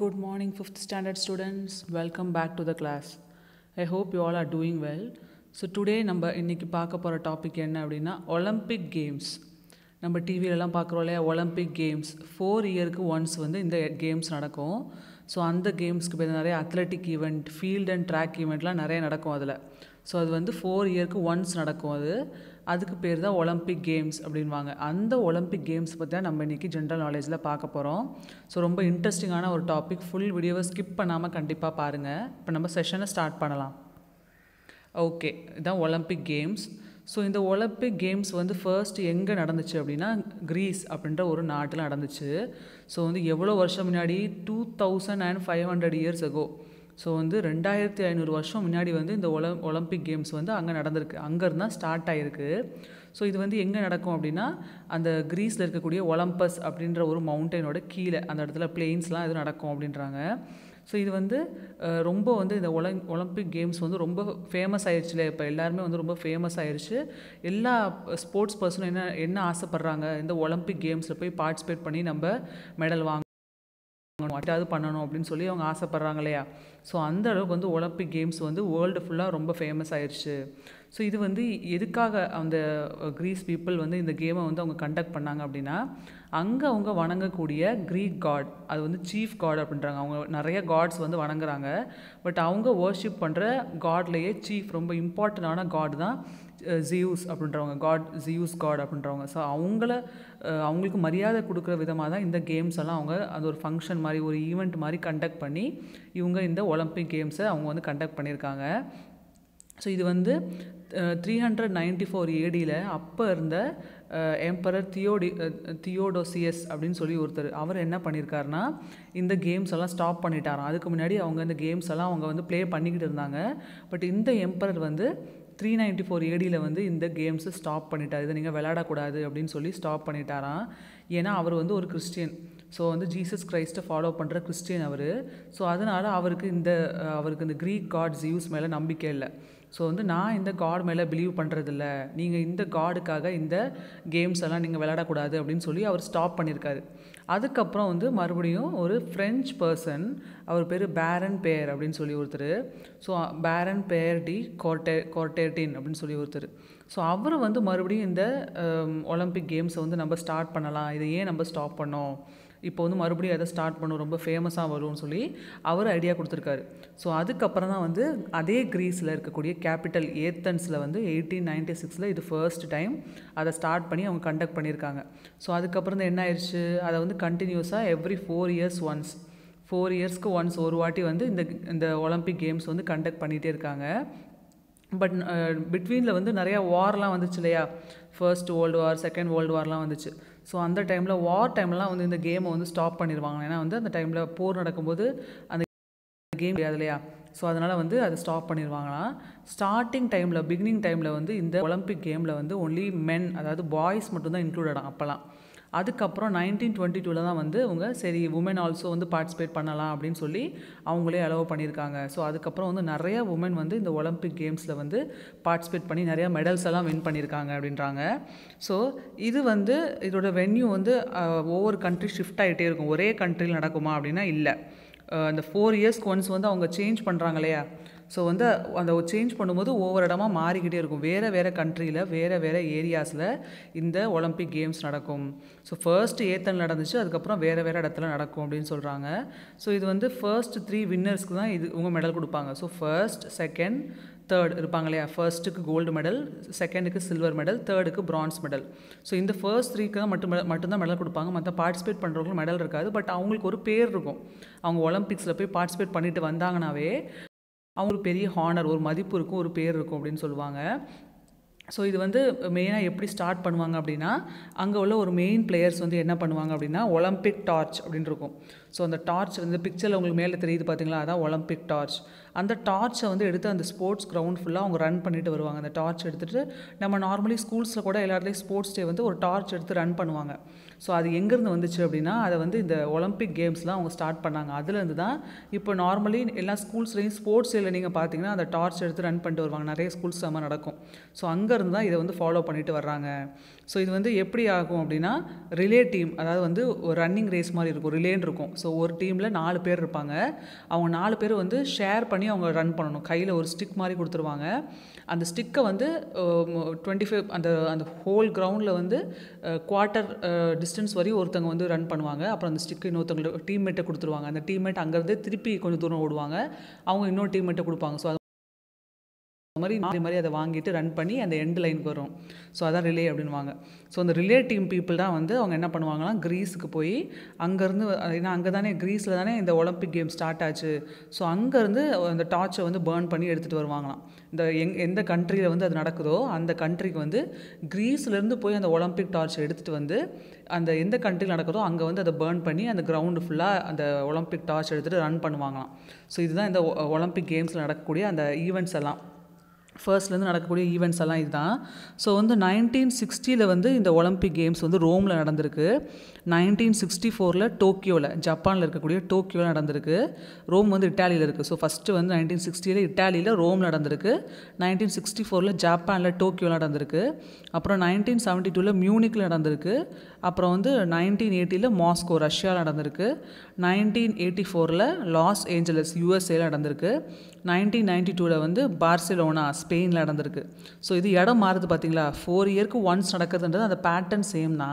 Good morning 5th standard students welcome back to the class. I hope you all are doing well so today நம்ம இன்றைக்கி பார்க்க போகிற topic என்ன அப்படின்னா Olympic games நம்ம டிவியிலலாம் பார்க்குறோம் இல்லையா ஒலிம்பிக் கேம்ஸ் ஃபோர் இயருக்கு ஒன்ஸ் வந்து இந்த கேம்ஸ் நடக்கும் ஸோ அந்த கேம்ஸ்க்கு பேர் நிறைய athletic event field and track ஈவெண்ட்லாம் நிறைய நடக்கும் அதில் ஸோ அது வந்து ஃபோர் இயருக்கு ஒன்ஸ் நடக்கும் அது அதுக்கு பேர் தான் ஒலிம்பிக் கேம்ஸ் அப்படின்வாங்க அந்த ஒலிம்பிக் கேம்ஸ் பற்றி தான் நம்ம இன்றைக்கி ஜென்ரல் நாலேஜில் பார்க்க போகிறோம் ஸோ ரொம்ப இன்ட்ரெஸ்டிங்கான ஒரு டாபிக் ஃபுல் வீடியோவை ஸ்கிப் பண்ணாமல் கண்டிப்பாக பாருங்கள் இப்போ நம்ம செஷனை ஸ்டார்ட் பண்ணலாம் ஓகே இதுதான் ஒலிம்பிக் கேம்ஸ் ஸோ இந்த ஒலிம்பிக் கேம்ஸ் வந்து ஃபர்ஸ்ட் எங்கே நடந்துச்சு அப்படின்னா க்ரீஸ் அப்படின்ற ஒரு நாட்டில் நடந்துச்சு ஸோ வந்து எவ்வளோ வருஷம் முன்னாடி two thousand and five hundred years ago so வந்து ரெண்டாயிரத்தி ஐநூறு வருஷம் முன்னாடி வந்து இந்த ஒல ஒலிம்பிக் கேம்ஸ் வந்து அங்கே நடந்திருக்கு அங்கேருந்து தான் ஸ்டார்ட் ஆகிருக்கு ஸோ இது வந்து எங்கே நடக்கும் அப்படின்னா அந்த க்ரீஸில் இருக்கக்கூடிய ஒலம்பஸ் அப்படின்ற ஒரு மவுண்டனோட கீழே அந்த இடத்துல பிளெயின்ஸ்லாம் எதுவும் நடக்கும் அப்படின்றாங்க ஸோ இது வந்து ரொம்ப வந்து இந்த ஒல ஒலிம்பிக் கேம்ஸ் வந்து ரொம்ப ஃபேமஸ் ஆயிடுச்சுல இப்போ எல்லாருமே வந்து ரொம்ப ஃபேமஸ் ஆயிடுச்சு எல்லா ஸ்போர்ட்ஸ் பர்சனும் என்ன என்ன ஆசைப்பட்றாங்க இந்த ஒலிம்பிக் கேம்ஸில் போய் பார்ட்டிசிபேட் பண்ணி நம்ம மெடல் வாங்க அட்டாவது பண்ணணும் அப்படின்னு சொல்லி அவங்க ஆசைப்பட்றாங்க இல்லையா ஸோ அந்த அளவுக்கு வந்து ஒலிம்பிக் கேம்ஸ் வந்து வேர்ல்டு ஃபுல்லாக ரொம்ப ஃபேமஸ் ஆயிடுச்சு ஸோ இது வந்து எதுக்காக அந்த க்ரீஸ் பீப்புள் வந்து இந்த கேமை வந்து அவங்க கண்டக்ட் பண்ணாங்க அப்படின்னா அங்கே அவங்க வணங்கக்கூடிய க்ரீக் காட் அது வந்து சீஃப் காட் அப்படின்றாங்க அவங்க நிறைய காட்ஸ் வந்து வணங்குறாங்க பட் அவங்க வர்ஷிப் பண்ணுற காட்லேயே சீஃப் ரொம்ப இம்பார்ட்டண்டான காட் தான் ஜியூஸ் அப்படின்றவங்க காட் ஜியூஸ் காட் அப்படின்றவங்க ஸோ அவங்கள அவங்களுக்கு மரியாதை கொடுக்குற விதமாக தான் இந்த கேம்ஸ் எல்லாம் அவங்க அது ஒரு ஃபங்க்ஷன் மாதிரி ஒரு ஈவெண்ட் மாதிரி கண்டக்ட் பண்ணி இவங்க இந்த ஒலிம்பிக் கேம்ஸை அவங்க வந்து கண்டக்ட் பண்ணியிருக்காங்க ஸோ இது வந்து த்ரீ ஹண்ட்ரட் நைன்டி ஃபோர் ஏடியில் அப்போ இருந்த எம்பரர் தியோடி தியோடோசியஸ் அப்படின்னு சொல்லி ஒருத்தர் அவர் என்ன பண்ணியிருக்காருனா இந்த கேம்ஸ் எல்லாம் ஸ்டாப் பண்ணிட்டாராம் அதுக்கு முன்னாடி அவங்க இந்த கேம்ஸ் எல்லாம் அவங்க வந்து ப்ளே பண்ணிக்கிட்டு இருந்தாங்க பட் இந்த எம்பரர் வந்து த்ரீ நைன்டி ஃபோர் ஏடியில் வந்து இந்த கேம்ஸை ஸ்டாப் பண்ணிட்டார் இதை நீங்கள் விளையாடக்கூடாது அப்படின்னு சொல்லி ஸ்டாப் பண்ணிட்டாராம் ஏன்னா அவர் வந்து ஒரு கிறிஸ்டியன் ஸோ வந்து ஜீசஸ் கிரைஸ்ட்டை ஃபாலோ பண்ணுற கிறிஸ்டியன் அவர் ஸோ அதனால் அவருக்கு இந்த அவருக்கு இந்த க்ரீக் காட்ஸ் யூஸ் மேலே நம்பிக்கை இல்லை ஸோ வந்து நான் இந்த காட் மேலே பிலீவ் பண்ணுறதில்ல நீங்கள் இந்த காடுக்காக இந்த கேம்ஸ் எல்லாம் நீங்கள் விளையாடக்கூடாது அப்படின்னு சொல்லி அவர் ஸ்டாப் பண்ணியிருக்காரு அதுக்கப்புறம் வந்து மறுபடியும் ஒரு ஃப்ரெஞ்ச் பர்சன் அவர் பேர் பேரன் பேர் அப்படின்னு சொல்லி ஒருத்தர் ஸோ பேரன் பேர் டி கோர்டே கோர்டேட்டின் அப்படின்னு சொல்லி ஒருத்தர் ஸோ அவர் வந்து மறுபடியும் இந்த ஒலிம்பிக் கேம்ஸை வந்து நம்ம ஸ்டார்ட் பண்ணலாம் இதை ஏன் நம்ம ஸ்டாப் பண்ணோம் இப்போ வந்து மறுபடியும் எதை ஸ்டார்ட் பண்ணும் ரொம்ப ஃபேமஸாக வரும்னு சொல்லி அவர் ஐடியா கொடுத்துருக்காரு ஸோ அதுக்கப்புறம் தான் வந்து அதே க்ரீஸில் இருக்கக்கூடிய கேபிட்டல் ஏத்தன்ஸில் வந்து எயிட்டீன் நைன்டி சிக்ஸில் இது ஃபர்ஸ்ட் டைம் அதை ஸ்டார்ட் பண்ணி அவங்க கண்டக்ட் பண்ணியிருக்காங்க ஸோ அதுக்கப்புறம் என்ன ஆயிடுச்சு அதை வந்து கண்டினியூஸாக every four years once four இயர்ஸ்க்கு ஒன்ஸ் ஒரு வாட்டி வந்து இந்த இந்த ஒலிம்பிக் கேம்ஸ் வந்து கண்டக்ட் பண்ணிகிட்டே இருக்காங்க பட் பிட்வீனில் வந்து நிறையா வார்லாம் வந்துச்சு இல்லையா first world war second world வார்லாம் வந்துச்சு ஸோ அந்த டைமில் வார் டைம்லாம் வந்து இந்த கேமை வந்து ஸ்டாப் பண்ணிடுவாங்க ஏன்னா வந்து அந்த டைமில் போர் நடக்கும்போது அந்த கேம் கிடையாது இல்லையா ஸோ அதனால் வந்து அதை ஸ்டாப் பண்ணிடுவாங்களாம் ஸ்டார்டிங் டைமில் பிகினிங் டைமில் வந்து இந்த ஒலிம்பிக் கேமில் வந்து ஒன்லி மென் அதாவது பாய்ஸ் மட்டும்தான் இன்க்ளூடடாம் அப்போல்லாம் அதுக்கப்புறம் நைன்டீன் டுவெண்ட்டி டூவில் தான் வந்து அவங்க சரி உமன் ஆல்சோ வந்து பார்ட்டிசிபேட் பண்ணலாம் அப்படின்னு சொல்லி அவங்களே அலோவ் பண்ணியிருக்காங்க ஸோ அதுக்கப்புறம் வந்து நிறையா உமன் வந்து இந்த ஒலிம்பிக் கேம்ஸில் வந்து பார்ட்டிசிபேட் பண்ணி நிறையா மெடல்ஸ் எல்லாம் வின் பண்ணியிருக்காங்க அப்படின்றாங்க ஸோ இது வந்து இதோட வென்யூ வந்து ஒவ்வொரு கண்ட்ரி ஷிஃப்ட் ஆகிட்டே இருக்கும் ஒரே கண்ட்ரியில் நடக்குமா அப்படின்னா இல்லை அந்த ஃபோர் இயர்ஸ்க்கு ஒன்ஸ் வந்து அவங்க சேஞ்ச் பண்ணுறாங்க இல்லையா ஸோ வந்து அந்த சேஞ்ச் பண்ணும்போது ஒவ்வொரு இடமா மாறிக்கிட்டே இருக்கும் வேறு வேறு கண்ட்ரியில் வேறு வேறு ஏரியாஸில் இந்த ஒலிம்பிக் கேம்ஸ் நடக்கும் ஸோ ஃபர்ஸ்ட் ஏத்தன் நடந்துச்சு அதுக்கப்புறம் வேறு வேறு இடத்துல நடக்கும் அப்படின்னு சொல்கிறாங்க ஸோ இது வந்து ஃபர்ஸ்ட் த்ரீ வின்னர்ஸ்க்கு தான் இது உங்கள் மெடல் கொடுப்பாங்க ஸோ ஃபர்ஸ்ட் செகண்ட் தேர்ட் இருப்பாங்க இல்லையா ஃபர்ஸ்ட்டுக்கு கோல்டு மெடல் செகண்டுக்கு சில்வர் மெடல் தேர்டுக்கு பிரான்ஸ் மெடல் ஸோ இந்த ஃபர்ஸ்ட் த்ரீக்கு தான் மட்டும் மட்டும்தான் மெடல் கொடுப்பாங்க மற்ற பார்ட்டிசிபேட் பண்ணுறவங்களுக்கு மெடல் இருக்காது பட் அவங்களுக்கு ஒரு பேர் இருக்கும் அவங்க ஒலிம்பிக்ஸில் போய் பார்ட்டிசிபேட் பண்ணிட்டு வந்தாங்கனாவே அவங்களுக்கு பெரிய ஹானர் ஒரு மதிப்பு இருக்கும் ஒரு பேர் இருக்கும் அப்படின்னு சொல்லுவாங்க ஸோ இது வந்து மெயினாக எப்படி ஸ்டார்ட் பண்ணுவாங்க அப்படின்னா அங்கே உள்ள ஒரு மெயின் பிளேயர்ஸ் வந்து என்ன பண்ணுவாங்க அப்படின்னா ஒலிம்பிக் டார்ச் அப்படின்னு இருக்கும் ஸோ அந்த டார்ச் வந்து பிக்சரில் உங்களுக்கு மேலே தெரியுது பார்த்தீங்களா அதான் ஒலிம்பிக் டார்ச் அந்த டார்ச்சை வந்து எடுத்து அந்த ஸ்போர்ட்ஸ் கிரவுண்ட் ஃபுல்லாக அவங்க ரன் பண்ணிட்டு வருவாங்க அந்த டார்ச் எடுத்துகிட்டு நம்ம நார்மலி ஸ்கூல்ஸில் கூட எல்லாத்துலேயும் ஸ்போர்ட்ஸ் டே வந்து ஒரு டார்ச் எடுத்து ரன் பண்ணுவாங்க ஸோ அது எங்கேருந்து வந்துச்சு அப்படின்னா அதை வந்து இந்த ஒலிம்பிக் கேம்ஸ்லாம் அவங்க ஸ்டார்ட் பண்ணாங்க அதுலேருந்து தான் இப்போ நார்மலி எல்லா ஸ்கூல்ஸ்லேயும் ஸ்போர்ட்ஸ் டேயில் நீங்கள் பார்த்தீங்கன்னா அந்த டார்ச் எடுத்து ரன் பண்ணிட்டு வருவாங்க நிறைய ஸ்கூல்ஸ் நடக்கும் ஸோ அங்கேருந்து தான் இதை வந்து ஃபாலோ பண்ணிட்டு வர்றாங்க ஸோ இது வந்து எப்படி ஆகும் அப்படின்னா ரிலே டீம் அதாவது வந்து ஒரு ரன்னிங் ரேஸ் மாதிரி இருக்கும் ரிலேன்னு இருக்கும் ஸோ ஒரு டீமில் நாலு பேர் இருப்பாங்க அவங்க நாலு பேர் வந்து ஷேர் பண்ணி அவங்க ரன் பண்ணணும் கையில் ஒரு ஸ்டிக் மாதிரி கொடுத்துருவாங்க அந்த ஸ்டிக்கை வந்து டுவெண்ட்டி ஃபைவ் அந்த அந்த ஹோல் கிரவுண்டில் வந்து குவார்ட்டர் டிஸ்டன்ஸ் வரையும் ஒருத்தவங்க வந்து ரன் பண்ணுவாங்க அப்புறம் அந்த ஸ்டிக்கு இன்னொருத்தவங்களுக்கு டீம்மேட்டை கொடுத்துருவாங்க அந்த டீம்மேட் அங்கேருந்து திருப்பி கொஞ்சம் தூரம் ஓடுவாங்க அவங்க இன்னொரு டீம்மேட்டை கொடுப்பாங்க ஸோ மாதிரி மாறி மாதிரி அதை வாங்கிட்டு ரன் பண்ணி அந்த எண்டு லைனுக்கு வரும் ஸோ அதான் ரிலே அப்படின்வாங்க ஸோ அந்த ரிலே டீம் பீப்புள் தான் வந்து அவங்க என்ன பண்ணுவாங்கன்னா க்ரீஸுக்கு போய் அங்கேருந்து ஏன்னா அங்கே தானே க்ரீஸில் தானே இந்த ஒலிம்பிக் கேம் ஸ்டார்ட் ஆச்சு ஸோ அங்கேருந்து அந்த டார்ச்சை வந்து பேர்ன் பண்ணி எடுத்துகிட்டு வருவாங்களாம் இந்த எங் எந்த கண்ட்ரியில் வந்து அது நடக்குதோ அந்த கண்ட்ரிக்கு வந்து க்ரீஸ்லேருந்து போய் அந்த ஒலிம்பிக் டார்ச்சை எடுத்துகிட்டு வந்து அந்த எந்த கண்ட்ரியில் நடக்குதோ அங்கே வந்து அதை பேர்ன் பண்ணி அந்த கிரவுண்டு ஃபுல்லாக அந்த ஒலிம்பிக் டார்ச் எடுத்துகிட்டு ரன் பண்ணுவாங்களாம் ஸோ இதுதான் இந்த ஒலிம்பிக் கேம்ஸில் நடக்கக்கூடிய அந்த ஈவெண்ட்ஸ் எல்லாம் ஃபர்ஸ்ட்லேருந்து நடக்கக்கூடிய ஈவெண்ட்ஸ் எல்லாம் இதுதான் ஸோ வந்து நைன்டீன் சிக்ஸ்டியில் வந்து இந்த ஒலிம்பிக் கேம்ஸ் வந்து ரோமில் நடந்திருக்கு நைன்டீன் சிக்ஸ்டி ஃபோரில் டோக்கியோவில் ஜப்பானில் இருக்கக்கூடிய டோக்கியோவில் நடந்திருக்கு ரோம் வந்து இட்டாலியில் இருக்குது ஸோ ஃபஸ்ட்டு வந்து நைன்டீன் சிக்ஸ்டியில் இட்டாலியில் ரோம் நடந்திருக்கு நைன்டீன் சிக்ஸ்டி ஃபோரில் ஜப்பானில் டோக்கியோவில் நடந்திருக்கு அப்புறம் நைன்டீன் செவன்ட்டி டூவில் மியூனிக்கில் நடந்திருக்கு அப்புறம் வந்து நைன்டீன் எயிட்டியில் மாஸ்கோ ரஷ்யாவில் நடந்திருக்கு நைன்டீன் எயிட்டி ஃபோரில் லாஸ் ஏஞ்சலஸ் யூஎஸ்ஏல நடந்திருக்கு நைன்டீன் நைன்டி டூவில் வந்து பார்சிலோனா ஸ்பெயினில் நடந்திருக்கு ஸோ இது இடம் மாறுது பார்த்தீங்களா ஃபோர் இயருக்கு ஒன்ஸ் நடக்குதுன்றது அந்த பேட்டர்ன் சேம்னா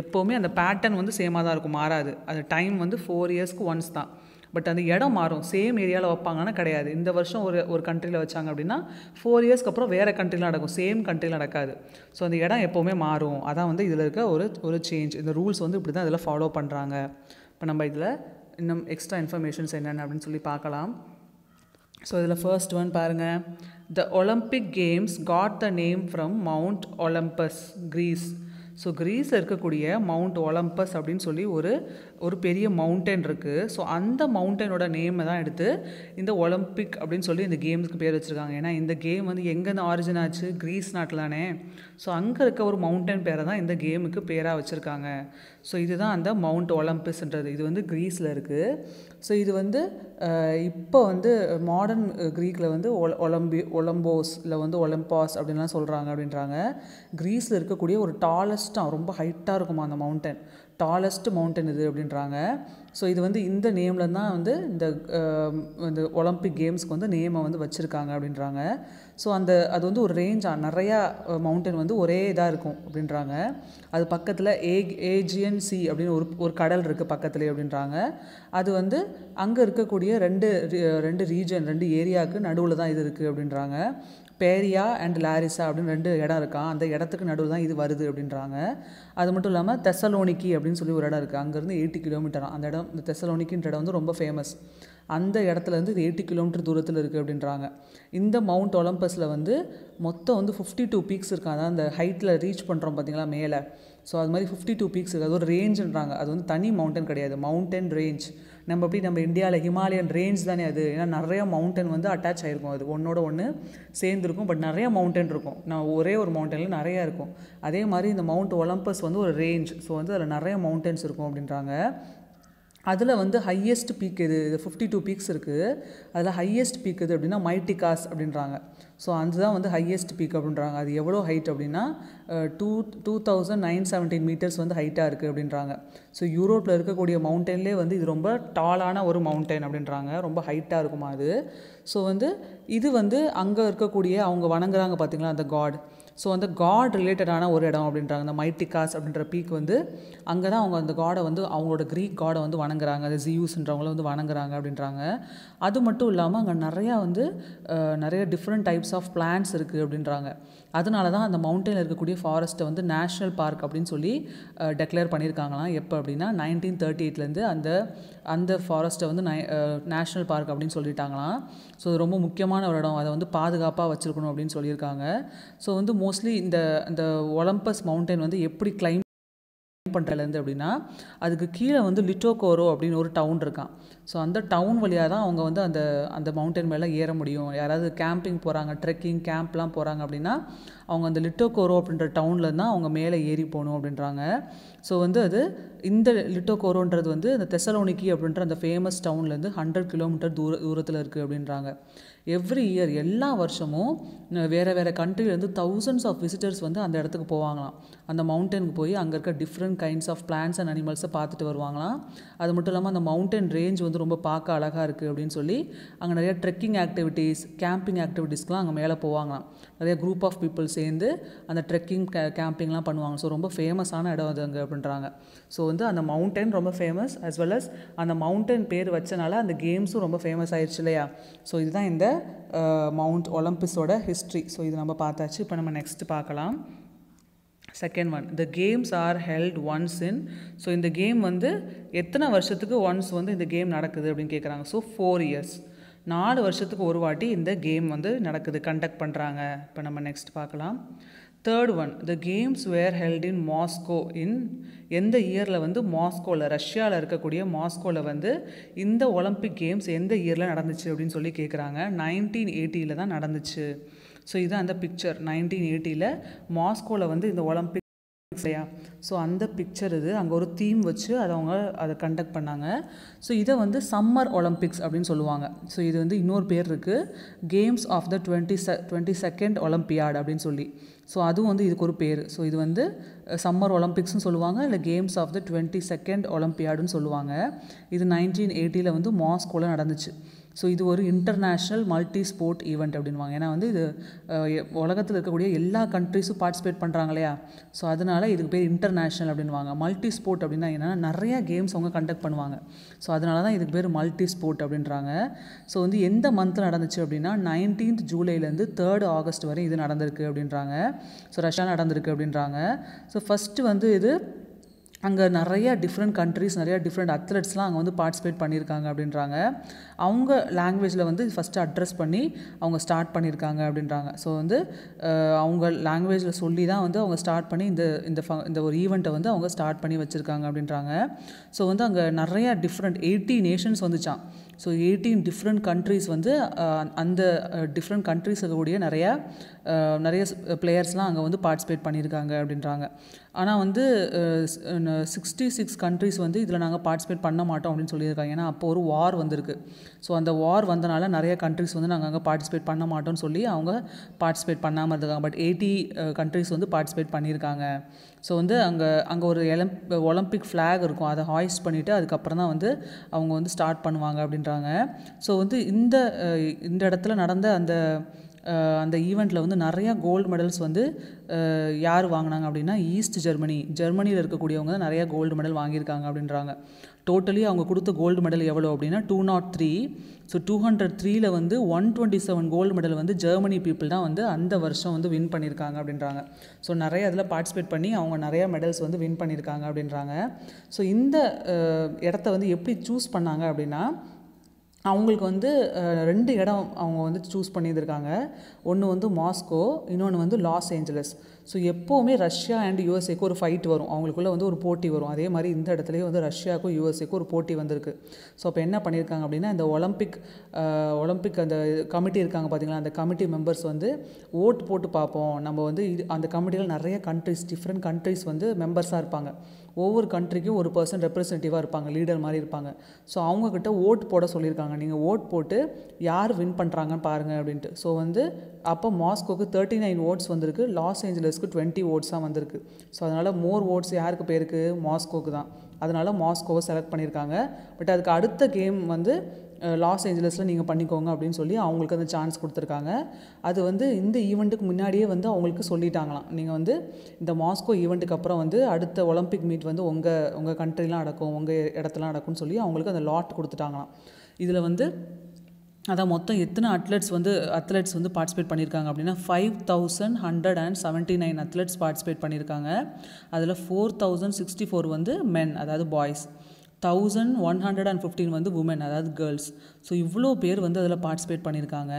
எப்போவுமே அந்த பேட்டர்ன் வந்து சேமாக தான் இருக்கும் மாறாது அது டைம் வந்து ஃபோர் இயர்ஸ்க்கு ஒன்ஸ் தான் பட் அந்த இடம் மாறும் சேம் ஏரியாவில் வைப்பாங்கன்னா கிடையாது இந்த வருஷம் ஒரு ஒரு கண்ட்ரியில் வச்சாங்க அப்படின்னா ஃபோர் இயர்ஸ்க்கு அப்புறம் வேறு கண்ட்ரியில் நடக்கும் சேம் கண்ட்ரியில் நடக்காது ஸோ அந்த இடம் எப்போவுமே மாறும் அதான் வந்து இதில் இருக்க ஒரு ஒரு சேஞ்ச் இந்த ரூல்ஸ் வந்து இப்படி தான் இதில் ஃபாலோ பண்ணுறாங்க இப்போ நம்ம இதில் இன்னும் எக்ஸ்ட்ரா இன்ஃபர்மேஷன்ஸ் என்னென்ன அப்படின்னு சொல்லி பார்க்கலாம் ஸோ இதில் ஃபர்ஸ்ட் ஒன் பாருங்கள் the Olympic games got the name from mount Olympus Greece so கிரீஸில் இருக்கக்கூடிய மவுண்ட் ஒலம்பஸ் அப்படின்னு சொல்லி ஒரு ஒரு பெரிய மவுண்டன் இருக்குது ஸோ அந்த மவுண்டனோட நேமை தான் எடுத்து இந்த ஒலிம்பிக் அப்படின்னு சொல்லி இந்த கேம்ஸ்க்கு பேர் வச்சுருக்காங்க ஏன்னா இந்த கேம் வந்து எங்கேருந்து ஆரிஜின் ஆச்சு க்ரீஸ் நாட்டில் தானே ஸோ அங்கே இருக்க ஒரு மவுண்டன் பேரை தான் இந்த கேமுக்கு பேராக வச்சுருக்காங்க ஸோ இதுதான் அந்த மவுண்ட் ஒலிம்பிக்ஸ்ன்றது இது வந்து க்ரீஸில் இருக்குது ஸோ இது வந்து இப்போ வந்து மாடர்ன் க்ரீக்கில் வந்து ஒலம்பி ஒலம்போஸ் இல்லை வந்து ஒலம்பாஸ் அப்படின்லாம் சொல்கிறாங்க அப்படின்றாங்க க்ரீஸில் இருக்கக்கூடிய ஒரு டாலஸ்ட்டாக ரொம்ப ஹைட்டாக இருக்குமா அந்த மவுண்டன் டாலஸ்ட் மவுண்டன் இது அப்படின்றாங்க ஸோ இது வந்து இந்த நேமில் தான் வந்து இந்த இந்த ஒலிம்பிக் கேம்ஸ்க்கு வந்து நேமை வந்து வச்சுருக்காங்க அப்படின்றாங்க ஸோ அந்த அது வந்து ஒரு ரேஞ்சாக நிறையா மவுண்டன் வந்து ஒரே இதாக இருக்கும் அப்படின்றாங்க அது பக்கத்தில் ஏ ஏஜியன் அப்படின்னு ஒரு ஒரு கடல் இருக்குது பக்கத்தில் அப்படின்றாங்க அது வந்து அங்கே இருக்கக்கூடிய ரெண்டு ரெண்டு ரீஜன் ரெண்டு ஏரியாவுக்கு நடுவில் தான் இது இருக்குது அப்படின்றாங்க பேரியா அண்ட் லாரிசா அப்படின்னு ரெண்டு இடம் இருக்கான் அந்த இடத்துக்கு நடுவில் தான் இது வருது அப்படின்றாங்க அது மட்டும் இல்லாமல் தெசலோனிக்கி அப்படின்னு சொல்லி ஒரு இடம் இருக்குது அங்கேருந்து எயிட்டி கிலோமீட்டர் அந்த இடம் இந்த தெசலோனிக்கின்ற இடம் வந்து ரொம்ப ஃபேமஸ் அந்த இடத்துலேருந்து இது எயிட்டி கிலோமீட்டர் தூரத்தில் இருக்குது அப்படின்றாங்க இந்த மவுண்ட் ஒலம்பஸில் வந்து மொத்தம் வந்து ஃபிஃப்டி டூ பீக்ஸ் இருக்காங்க அந்த ஹைட்டில் ரீச் பண்ணுறோம் பார்த்தீங்களா மேலே ஸோ அது மாதிரி ஃபிஃப்டி டூ பீக்ஸ் இருக்குது அது ஒரு ரேஞ்சுன்றாங்க அது வந்து தனி மவுண்டன் கிடையாது மவுண்டன் ரேஞ்ச் நம்ம எப்படி நம்ம இந்தியாவில் ஹிமாலயன் ரேஞ்ச் தானே அது ஏன்னா நிறைய மவுண்டன் வந்து அட்டாச் ஆகிருக்கும் அது ஒன்றோட ஒன்று சேர்ந்துருக்கும் பட் நிறைய மவுண்டன் இருக்கும் நான் ஒரே ஒரு மவுண்டனில் நிறையா இருக்கும் அதே மாதிரி இந்த மவுண்ட் ஒலம்பஸ் வந்து ஒரு ரேஞ்ச் ஸோ வந்து அதில் நிறைய மவுண்டன்ஸ் இருக்கும் அப்படின்றாங்க அதில் வந்து ஹையஸ்ட் பீக் இது இது ஃபிஃப்டி டூ பீக்ஸ் இருக்குது அதில் ஹையஸ்ட் பீக் இது அப்படின்னா மைட்டிகாஸ் அப்படின்றாங்க ஸோ அதுதான் வந்து ஹையஸ்ட் பீக் அப்படின்றாங்க அது எவ்வளோ ஹைட் அப்படின்னா two two thousand nine seventeen metres வந்து ஹைட்டாக இருக்குது அப்படின்றாங்க ஸோ யூரோப்பில் இருக்கக்கூடிய மவுண்டன்லேயே வந்து இது ரொம்ப டாலான ஒரு மவுண்டன் அப்படின்றாங்க ரொம்ப ஹைட்டாக இருக்குமா அது ஸோ வந்து இது வந்து அங்கே இருக்கக்கூடிய அவங்க வணங்குறாங்க பார்த்திங்களா அந்த காட் ஸோ அந்த காட் ரிலேட்டடான ஒரு இடம் அப்படின்றாங்க இந்த மைட்டிகாஸ் அப்படின்ற பீக் வந்து அங்கே தான் அவங்க அந்த காடை வந்து அவங்களோட க்ரீக் காடை வந்து வணங்குறாங்க அது ஜியூஸ்ன்றவங்கள வந்து வணங்குறாங்க அப்படின்றாங்க அது மட்டும் இல்லாமல் அங்கே நிறையா வந்து நிறைய டிஃப்ரெண்ட் டைப்ஸ் ஆஃப் பிளான்ஸ் இருக்குது அப்படின்றாங்க அதனால தான் அந்த மவுண்டெயினில் இருக்கக்கூடிய ஃபாரஸ்ட்டை வந்து நேஷ்னல் பார்க் அப்படின்னு சொல்லி டெக்ளேர் பண்ணியிருக்காங்களாம் எப்போ அப்படின்னா நைன்டீன் தேர்ட்டி எயிட்லேருந்து அந்த அந்த ஃபாரஸ்ட்டை வந்து நை நேஷ்னல் பார்க் அப்படின்னு சொல்லிட்டாங்களாம் ஸோ ரொம்ப முக்கியமான ஒரு இடம் அதை வந்து பாதுகாப்பாக வச்சுருக்கணும் அப்படின்னு சொல்லியிருக்காங்க ஸோ வந்து மோஸ்ட்லி இந்த இந்த ஒலம்பஸ் மவுண்டெயின் வந்து எப்படி கிளைம் பண்ணுறதுலேருந்து அப்படின்னா அதுக்கு கீழே வந்து லிட்டோகோரோ அப்படின்னு ஒரு டவுன் இருக்கான் ஸோ அந்த டவுன் வழியாக தான் அவங்க வந்து அந்த அந்த மவுண்டன் மேலே ஏற முடியும் யாராவது கேம்பிங் போகிறாங்க ட்ரெக்கிங் கேம்ப்லாம் போகிறாங்க அப்படின்னா அவங்க அந்த லிட்டோகோரோ அப்படின்ற டவுனில் தான் அவங்க மேலே ஏறி போகணும் அப்படின்றாங்க ஸோ வந்து அது இந்த லிட்டோகோரோன்றது வந்து இந்த தெசலோனிக்கி அப்படின்ற அந்த ஃபேமஸ் டவுன்லேருந்து ஹண்ட்ரட் கிலோமீட்டர் தூர தூரத்தில் இருக்குது அப்படின்றாங்க எவ்ரி இயர் எல்லா வருஷமும் வேறு வேறு கண்ட்ரிலேருந்து தௌசண்ட்ஸ் ஆஃப் விசிட்டர்ஸ் வந்து அந்த இடத்துக்கு போவாங்களாம் அந்த மவுண்டனுக்கு போய் அங்கே இருக்க different kinds of plants and அனிமல்ஸை பார்த்துட்டு வருவாங்களாம் அது மட்டும் இல்லாமல் அந்த மவுண்டன் ரேஞ்ச் வந்து ரொம்ப பார்க்க அழகாக இருக்குது அப்படின்னு சொல்லி அங்கே நிறைய ட்ரெக்கிங் ஆக்டிவிட்டீஸ் கேம்பிங் ஆக்டிவிட்டீஸ்க்குலாம் அங்கே மேலே போவாங்களாம் நிறைய குரூப் ஆஃப் பீப்புள் சேர்ந்து அந்த ட்ரெக்கிங் கேம்பிங்லாம் பண்ணுவாங்க ஸோ ரொம்ப ஃபேமஸான இடம் அது அங்கே அப்படின்றாங்க ஸோ வந்து அந்த மவுண்டன் ரொம்ப ஃபேமஸ் அஸ் வெல் அஸ் அந்த மவுண்டன் பேர் வச்சனால அந்த கேம்ஸும் ரொம்ப ஃபேமஸ் ஆயிடுச்சு இல்லையா ஸோ இதுதான் இந்த மவுண்ட் ஒலம்பிக்ஸோட ஹிஸ்ட்ரி ஸோ இது நம்ம பார்த்தாச்சு இப்போ நம்ம நெக்ஸ்ட் பார்க்கலாம் second one the games are held once in so இந்த கேம் வந்து எத்தனை வருஷத்துக்கு ஒன்ஸ் வந்து இந்த கேம் நடக்குது அப்படின்னு கேட்குறாங்க ஸோ ஃபோர் இயர்ஸ் நாலு வருஷத்துக்கு ஒரு வாட்டி இந்த கேம் வந்து நடக்குது கண்டக்ட் பண்ணுறாங்க இப்போ நம்ம நெக்ஸ்ட் பார்க்கலாம் third one the games were held in Moscow in எந்த இயரில் வந்து மாஸ்கோவில் ரஷ்யாவில் இருக்கக்கூடிய மாஸ்கோவில் வந்து இந்த ஒலிம்பிக் கேம்ஸ் எந்த இயரில் நடந்துச்சு அப்படின்னு சொல்லி கேட்குறாங்க நைன்டீன் எயிட்டியில் தான் நடந்துச்சு ஸோ இதுதான் அந்த பிக்சர் நைன்டீன் எயிட்டியில் மாஸ்கோவில் வந்து இந்த ஒலிம்பிக் இல்லையா ஸோ அந்த பிக்சர் இது அங்கே ஒரு தீம் வச்சு அதை அவங்க அதை கண்டக்ட் பண்ணாங்க ஸோ இதை வந்து சம்மர் ஒலிம்பிக்ஸ் அப்படின்னு சொல்லுவாங்க ஸோ இது வந்து இன்னொரு பேர் இருக்குது கேம்ஸ் ஆஃப் த டுவெண்ட்டி செ டுவெண்ட்டி செகண்ட் ஒலிம்பியாட் அப்படின்னு சொல்லி ஸோ அதுவும் வந்து இதுக்கு ஒரு பேர் ஸோ இது வந்து சம்மர் ஒலிம்பிக்ஸ்னு சொல்லுவாங்க இல்லை games of the twenty second ஒலிம்பியாடுன்னு சொல்லுவாங்க இது நைன்டீன் எயிட்டியில் வந்து மாஸ்கோவில் நடந்துச்சு ஸோ இது ஒரு இன்டர்நேஷ்னல் மல்டி ஸ்போர்ட் ஈவெண்ட் அப்படின்வாங்க ஏன்னா வந்து இது உலகத்தில் இருக்கக்கூடிய எல்லா கண்ட்ரிஸும் பார்ட்டிசிபேட் பண்ணுறாங்க இல்லையா ஸோ அதனால் இதுக்கு பேர் இன்டர்நேஷ்னல் அப்படின்வாங்க மல்டி ஸ்போர்ட் அப்படின்னா என்னென்னா நிறையா கேம்ஸ் அவங்க கண்டக்ட் பண்ணுவாங்க ஸோ அதனால தான் இதுக்கு பேர் மல்டி ஸ்போர்ட் அப்படின்றாங்க ஸோ வந்து எந்த மந்த் நடந்துச்சு அப்படின்னா நைன்டீன்த் ஜூலைலேருந்து தேர்ட் ஆகஸ்ட் வரை இது நடந்திருக்கு அப்படின்றாங்க ஸோ ரஷ்யா நடந்திருக்கு அப்படின்றாங்க ஸோ ஃபஸ்ட்டு வந்து இது அங்கே நிறையா டிஃப்ரெண்ட் கண்ட்ரிஸ் நிறையா டிஃப்ரெண்ட் அத்லெட்ஸ்லாம் அங்கே வந்து பார்ட்டிசிபேட் பண்ணியிருக்காங்க அப்படின்றாங்க அவங்க லாங்குவேஜில் வந்து ஃபஸ்ட்டு அட்ரஸ் பண்ணி அவங்க ஸ்டார்ட் பண்ணியிருக்காங்க அப்படின்றாங்க ஸோ வந்து அவங்க லாங்குவேஜில் சொல்லி தான் வந்து அவங்க ஸ்டார்ட் பண்ணி இந்த இந்த ஃப இந்த ஒரு ஈவெண்ட்டை வந்து அவங்க ஸ்டார்ட் பண்ணி வச்சுருக்காங்க அப்படின்றாங்க ஸோ வந்து அங்கே நிறையா டிஃப்ரெண்ட் எயிட்டி நேஷன்ஸ் வந்துச்சான் ஸோ எயிட்டீன் டிஃப்ரெண்ட் கண்ட்ரிஸ் வந்து அந்த டிஃப்ரெண்ட் கண்ட்ரிஸ் நிறையா நிறைய பிளேயர்ஸ்லாம் அங்கே வந்து பார்ட்டிசிபேட் பண்ணியிருக்காங்க அப்படின்றாங்க ஆனால் வந்து சிக்ஸ்டி சிக்ஸ் கண்ட்ரிஸ் வந்து இதில் நாங்கள் பார்ட்டிசிபேட் பண்ண மாட்டோம் அப்படின்னு சொல்லியிருக்காங்க ஏன்னா அப்போ ஒரு வார் வந்திருக்கு ஸோ அந்த வார் வந்தனால நிறைய கண்ட்ரிஸ் வந்து நாங்கள் அங்கே பார்ட்டிசிபேட் பண்ண மாட்டோம்னு சொல்லி அவங்க பார்ட்டிசிபேட் பண்ணாமல் இருந்திருக்காங்க பட் எயிட்டி கண்ட்ரிஸ் வந்து பார்ட்டிசிபேட் பண்ணியிருக்காங்க ஸோ வந்து அங்கே அங்கே ஒரு எலம் ஒலிம்பிக் ஃப்ளாக் இருக்கும் அதை ஹாய்ஸ் பண்ணிவிட்டு அதுக்கப்புறம் தான் வந்து அவங்க வந்து ஸ்டார்ட் பண்ணுவாங்க அப்படின்றாங்க ஸோ வந்து இந்த இந்த இடத்துல நடந்த அந்த அந்த ஈவெண்ட்டில் வந்து நிறையா கோல்டு மெடல்ஸ் வந்து யார் வாங்கினாங்க அப்படின்னா ஈஸ்ட் ஜெர்மனி ஜெர்மனியில் இருக்கக்கூடியவங்க தான் நிறையா கோல்டு மெடல் வாங்கியிருக்காங்க அப்படின்றாங்க டோட்டலி அவங்க கொடுத்த கோல்டு மெடல் எவ்வளோ அப்படின்னா two naught three so two hundred த்ரீயில் வந்து one twenty seven gold medal வந்து ஜெர்மனி பீப்புள் தான் வந்து அந்த வருஷம் வந்து வின் பண்ணியிருக்காங்க அப்படின்றாங்க ஸோ நிறைய அதில் பார்ட்டிசிபேட் பண்ணி அவங்க நிறையா மெடல்ஸ் வந்து வின் பண்ணியிருக்காங்க அப்படின்றாங்க ஸோ இந்த இடத்த வந்து எப்படி சூஸ் பண்ணாங்க அப்படின்னா அவங்களுக்கு வந்து ரெண்டு இடம் அவங்க வந்து சூஸ் பண்ணியிருக்காங்க ஒன்று வந்து மாஸ்கோ இன்னொன்று வந்து லாஸ் ஏஞ்சலஸ் ஸோ எப்போவுமே ரஷ்யா அண்ட் யூஎஸ்ஏக்கு ஒரு ஃபைட் வரும் அவங்களுக்குள்ளே வந்து ஒரு போட்டி வரும் அதே மாதிரி இந்த இடத்துலையே வந்து ரஷ்யாவுக்கும் யூஎஸ்ஏக்கும் ஒரு போட்டி வந்திருக்கு ஸோ அப்போ என்ன பண்ணியிருக்காங்க அப்படின்னா இந்த ஒலிம்பிக் ஒலிம்பிக் அந்த கமிட்டி இருக்காங்க பார்த்தீங்களா அந்த கமிட்டி மெம்பர்ஸ் வந்து ஓட்டு போட்டு பார்ப்போம் நம்ம வந்து அந்த கமிட்டியில் நிறைய கண்ட்ரிஸ் டிஃப்ரெண்ட் கண்ட்ரிஸ் வந்து மெம்பர்ஸாக இருப்பாங்க ஒவ்வொரு கண்ட்ரிக்கும் ஒரு பர்சன் ரெப்ரஸன்டேட்டிவாக இருப்பாங்க லீடர் மாதிரி இருப்பாங்க ஸோ அவங்கக்கிட்ட ஓட் போட சொல்லியிருக்காங்க நீங்கள் ஓட் போட்டு யார் வின் பண்ணுறாங்கன்னு பாருங்கள் அப்படின்ட்டு ஸோ வந்து அப்போ மாஸ்கோக்கு தேர்ட்டி நைன் ஓட்ஸ் வந்திருக்கு லாஸ் ஏஞ்சலஸ்க்கு டுவெண்ட்டி ஓட்ஸாக வந்திருக்கு ஸோ அதனால் மோர் ஓட்ஸ் யாருக்கு போயிருக்கு மாஸ்கோக்கு தான் அதனால் மாஸ்கோவை செலக்ட் பண்ணியிருக்காங்க பட் அதுக்கு அடுத்த கேம் வந்து லாஸ் ஏஞ்சலஸில் நீங்கள் பண்ணிக்கோங்க அப்படின்னு சொல்லி அவங்களுக்கு அந்த சான்ஸ் கொடுத்துருக்காங்க அது வந்து இந்த ஈவெண்ட்டுக்கு முன்னாடியே வந்து அவங்களுக்கு சொல்லிட்டாங்களாம் நீங்கள் வந்து இந்த மாஸ்கோ ஈவெண்ட்டுக்கு அப்புறம் வந்து அடுத்த ஒலிம்பிக் மீட் வந்து உங்கள் உங்கள் கண்ட்ரிலாம் நடக்கும் உங்கள் இடத்துலாம் நடக்கும்னு சொல்லி அவங்களுக்கு அந்த லாட் கொடுத்துட்டாங்களாம் இதில் வந்து அதான் மொத்தம் எத்தனை அத்லெட்ஸ் வந்து அத்லெட்ஸ் வந்து பார்ட்டிசிபேட் பண்ணியிருக்காங்க அப்படின்னா five thousand hundred and seventy nine athletes participate பண்ணியிருக்காங்க அதில் ஃபோர் தௌசண்ட் சிக்ஸ்டி ஃபோர் வந்து மென் அதாவது boys thousand one hundred and fifteen வந்து உமன் அதாவது கேர்ள்ஸ் ஸோ இவ்வளோ பேர் வந்து அதில் பார்ட்டிசிபேட் பண்ணியிருக்காங்க